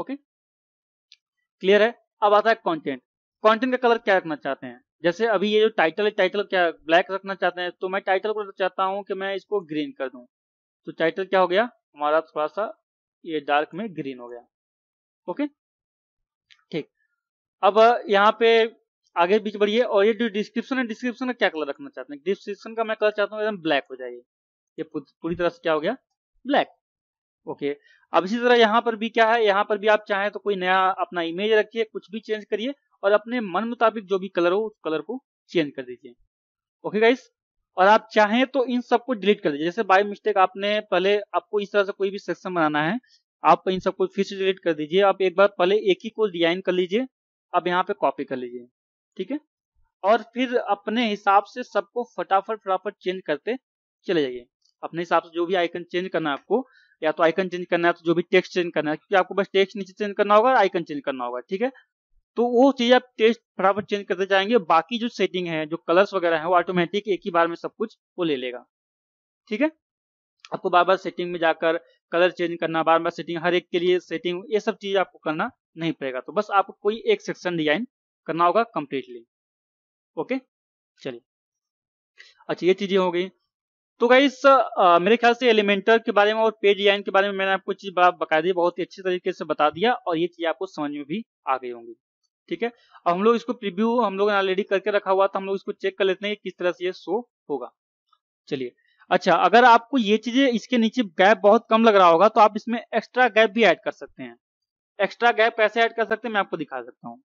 ओके क्लियर है अब आता है कंटेंट कंटेंट का कलर क्या रखना चाहते हैं जैसे अभी ये जो टाइटल है टाइटल क्या ब्लैक रखना चाहते हैं तो मैं टाइटल को चाहता हूँ कि मैं इसको ग्रीन कर दूं तो टाइटल क्या हो गया हमारा थोड़ा सा ये डार्क में ग्रीन हो गया ओके ठीक अब यहाँ पे आगे बीच बढ़िए और ये जो डिस्क्रिप्शन है डिस्क्रिप्शन का क्या कलर रखना चाहते हैं डिस्क्रिप्शन का मैं कलर चाहता हूँ एकदम ब्लैक हो जाए ये पूरी तरह से क्या हो गया ब्लैक ओके अब इसी तरह यहाँ पर भी क्या है यहाँ पर भी आप चाहें तो कोई नया अपना इमेज रखिए कुछ भी चेंज करिए और अपने मन मुताबिक जो भी कलर हो उस कलर को चेंज कर दीजिए ओके गाइस और आप चाहें तो इन सबको डिलीट कर दीजिए जैसे बाई मिस्टेक आपने पहले आपको इस तरह से कोई भी सेक्शन बनाना है आप इन सबको फिर से डिलीट कर दीजिए आप एक बार पहले एक ही को डिजाइन कर लीजिए अब यहाँ पे कॉपी कर लीजिए ठीक है और फिर अपने हिसाब से सबको फटाफट फटाफट चेंज करते चले जाइए अपने हिसाब से जो भी आइकन चेंज करना है आपको या तो आइकन चेंज करना है तो जो भी टेक्स्ट चेंज करना है क्योंकि आपको बस टेक्स्ट नीचे चेंज करना होगा आइकन चेंज करना होगा ठीक है तो वो चीज आप टेस्ट फटाफट चेंज करते जाएंगे बाकी जो सेटिंग है जो कलर्स वगैरह है वो ऑटोमेटिक एक ही बार में सब कुछ वो ले लेगा ठीक है आपको बार बार सेटिंग में जाकर कलर चेंज करना बार बार सेटिंग हर एक के लिए सेटिंग ये सब चीज आपको करना नहीं पड़ेगा तो बस आपको कोई एक सेक्शन डिजाइन करना होगा कंप्लीटली ओके चलिए अच्छा ये चीजें हो गई तो गाइस मेरे ख्याल से एलिमेंटर के बारे में और पेज डिजाइन के बारे में मैंने आपको चीज बकायदे बहुत ही अच्छे तरीके से बता दिया और ये चीज आपको समझ में भी आ गई होंगी ठीक है अब हम लोग इसको प्रीव्यू हम लोग ऑलरेडी करके रखा हुआ था हम लोग इसको चेक कर लेते हैं किस तरह से ये शो होगा चलिए अच्छा अगर आपको ये चीजें इसके नीचे गैप बहुत कम लग रहा होगा तो आप इसमें एक्स्ट्रा गैप भी ऐड कर सकते हैं एक्स्ट्रा गैप कैसे ऐड कर सकते हैं मैं आपको दिखा सकता हूँ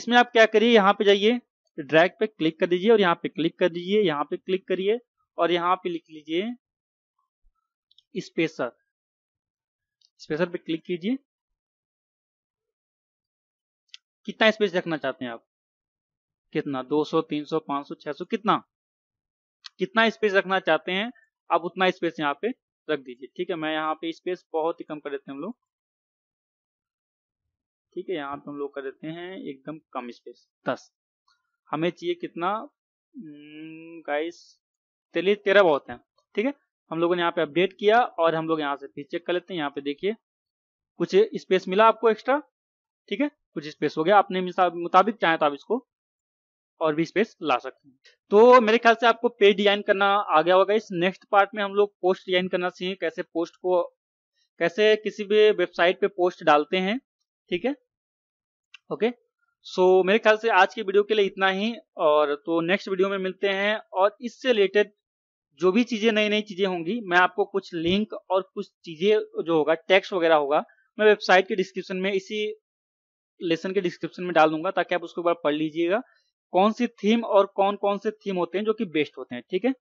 इसमें आप क्या करिए यहाँ पे जाइए ड्रैग पे क्लिक कर दीजिए और यहाँ पे क्लिक कर दीजिए यहाँ पे क्लिक करिए और यहाँ पे लिख लीजिए
स्पेसर स्पेसर पे क्लिक कीजिए कितना स्पेस रखना चाहते हैं आप कितना 200 300
500 600 कितना कितना स्पेस रखना चाहते हैं आप उतना स्पेस यहाँ पे
रख दीजिए ठीक है मैं यहाँ पे स्पेस बहुत ही कम कर देते हैं हम लोग ठीक है यहाँ पे हम लोग कर देते हैं एकदम कम स्पेस
दस हमें चाहिए कितना गाइस हम्म, चलिए तेरह बहुत है ठीक है हम लोगों ने यहाँ पे अपडेट किया और हम लोग यहाँ से फिर चेक कर लेते हैं यहाँ पे देखिए कुछ स्पेस मिला आपको एक्स्ट्रा ठीक है कुछ स्पेस हो गया अपने मुताबिक चाहे तो आप इसको और भी स्पेस ला सकते हैं तो मेरे ख्याल से आपको पेज डिजाइन करना आ गया होगा इस नेक्स्ट पार्ट में हम लोग पोस्ट डिजाइन करना सीखें कैसे पोस्ट को कैसे किसी भी वेबसाइट पे पोस्ट डालते हैं ठीक है ओके सो मेरे ख्याल से आज की वीडियो के लिए इतना ही और तो नेक्स्ट वीडियो में मिलते हैं और इससे रिलेटेड जो भी चीजें नई नई चीजें होंगी मैं आपको कुछ लिंक और कुछ चीजें जो होगा टेक्स्ट वगैरह होगा मैं वेबसाइट के डिस्क्रिप्शन में इसी लेसन के डिस्क्रिप्शन में डाल दूंगा ताकि आप उसको एक बार पढ़ लीजिएगा कौन सी थीम और कौन कौन से थीम होते हैं जो कि बेस्ट होते हैं ठीक है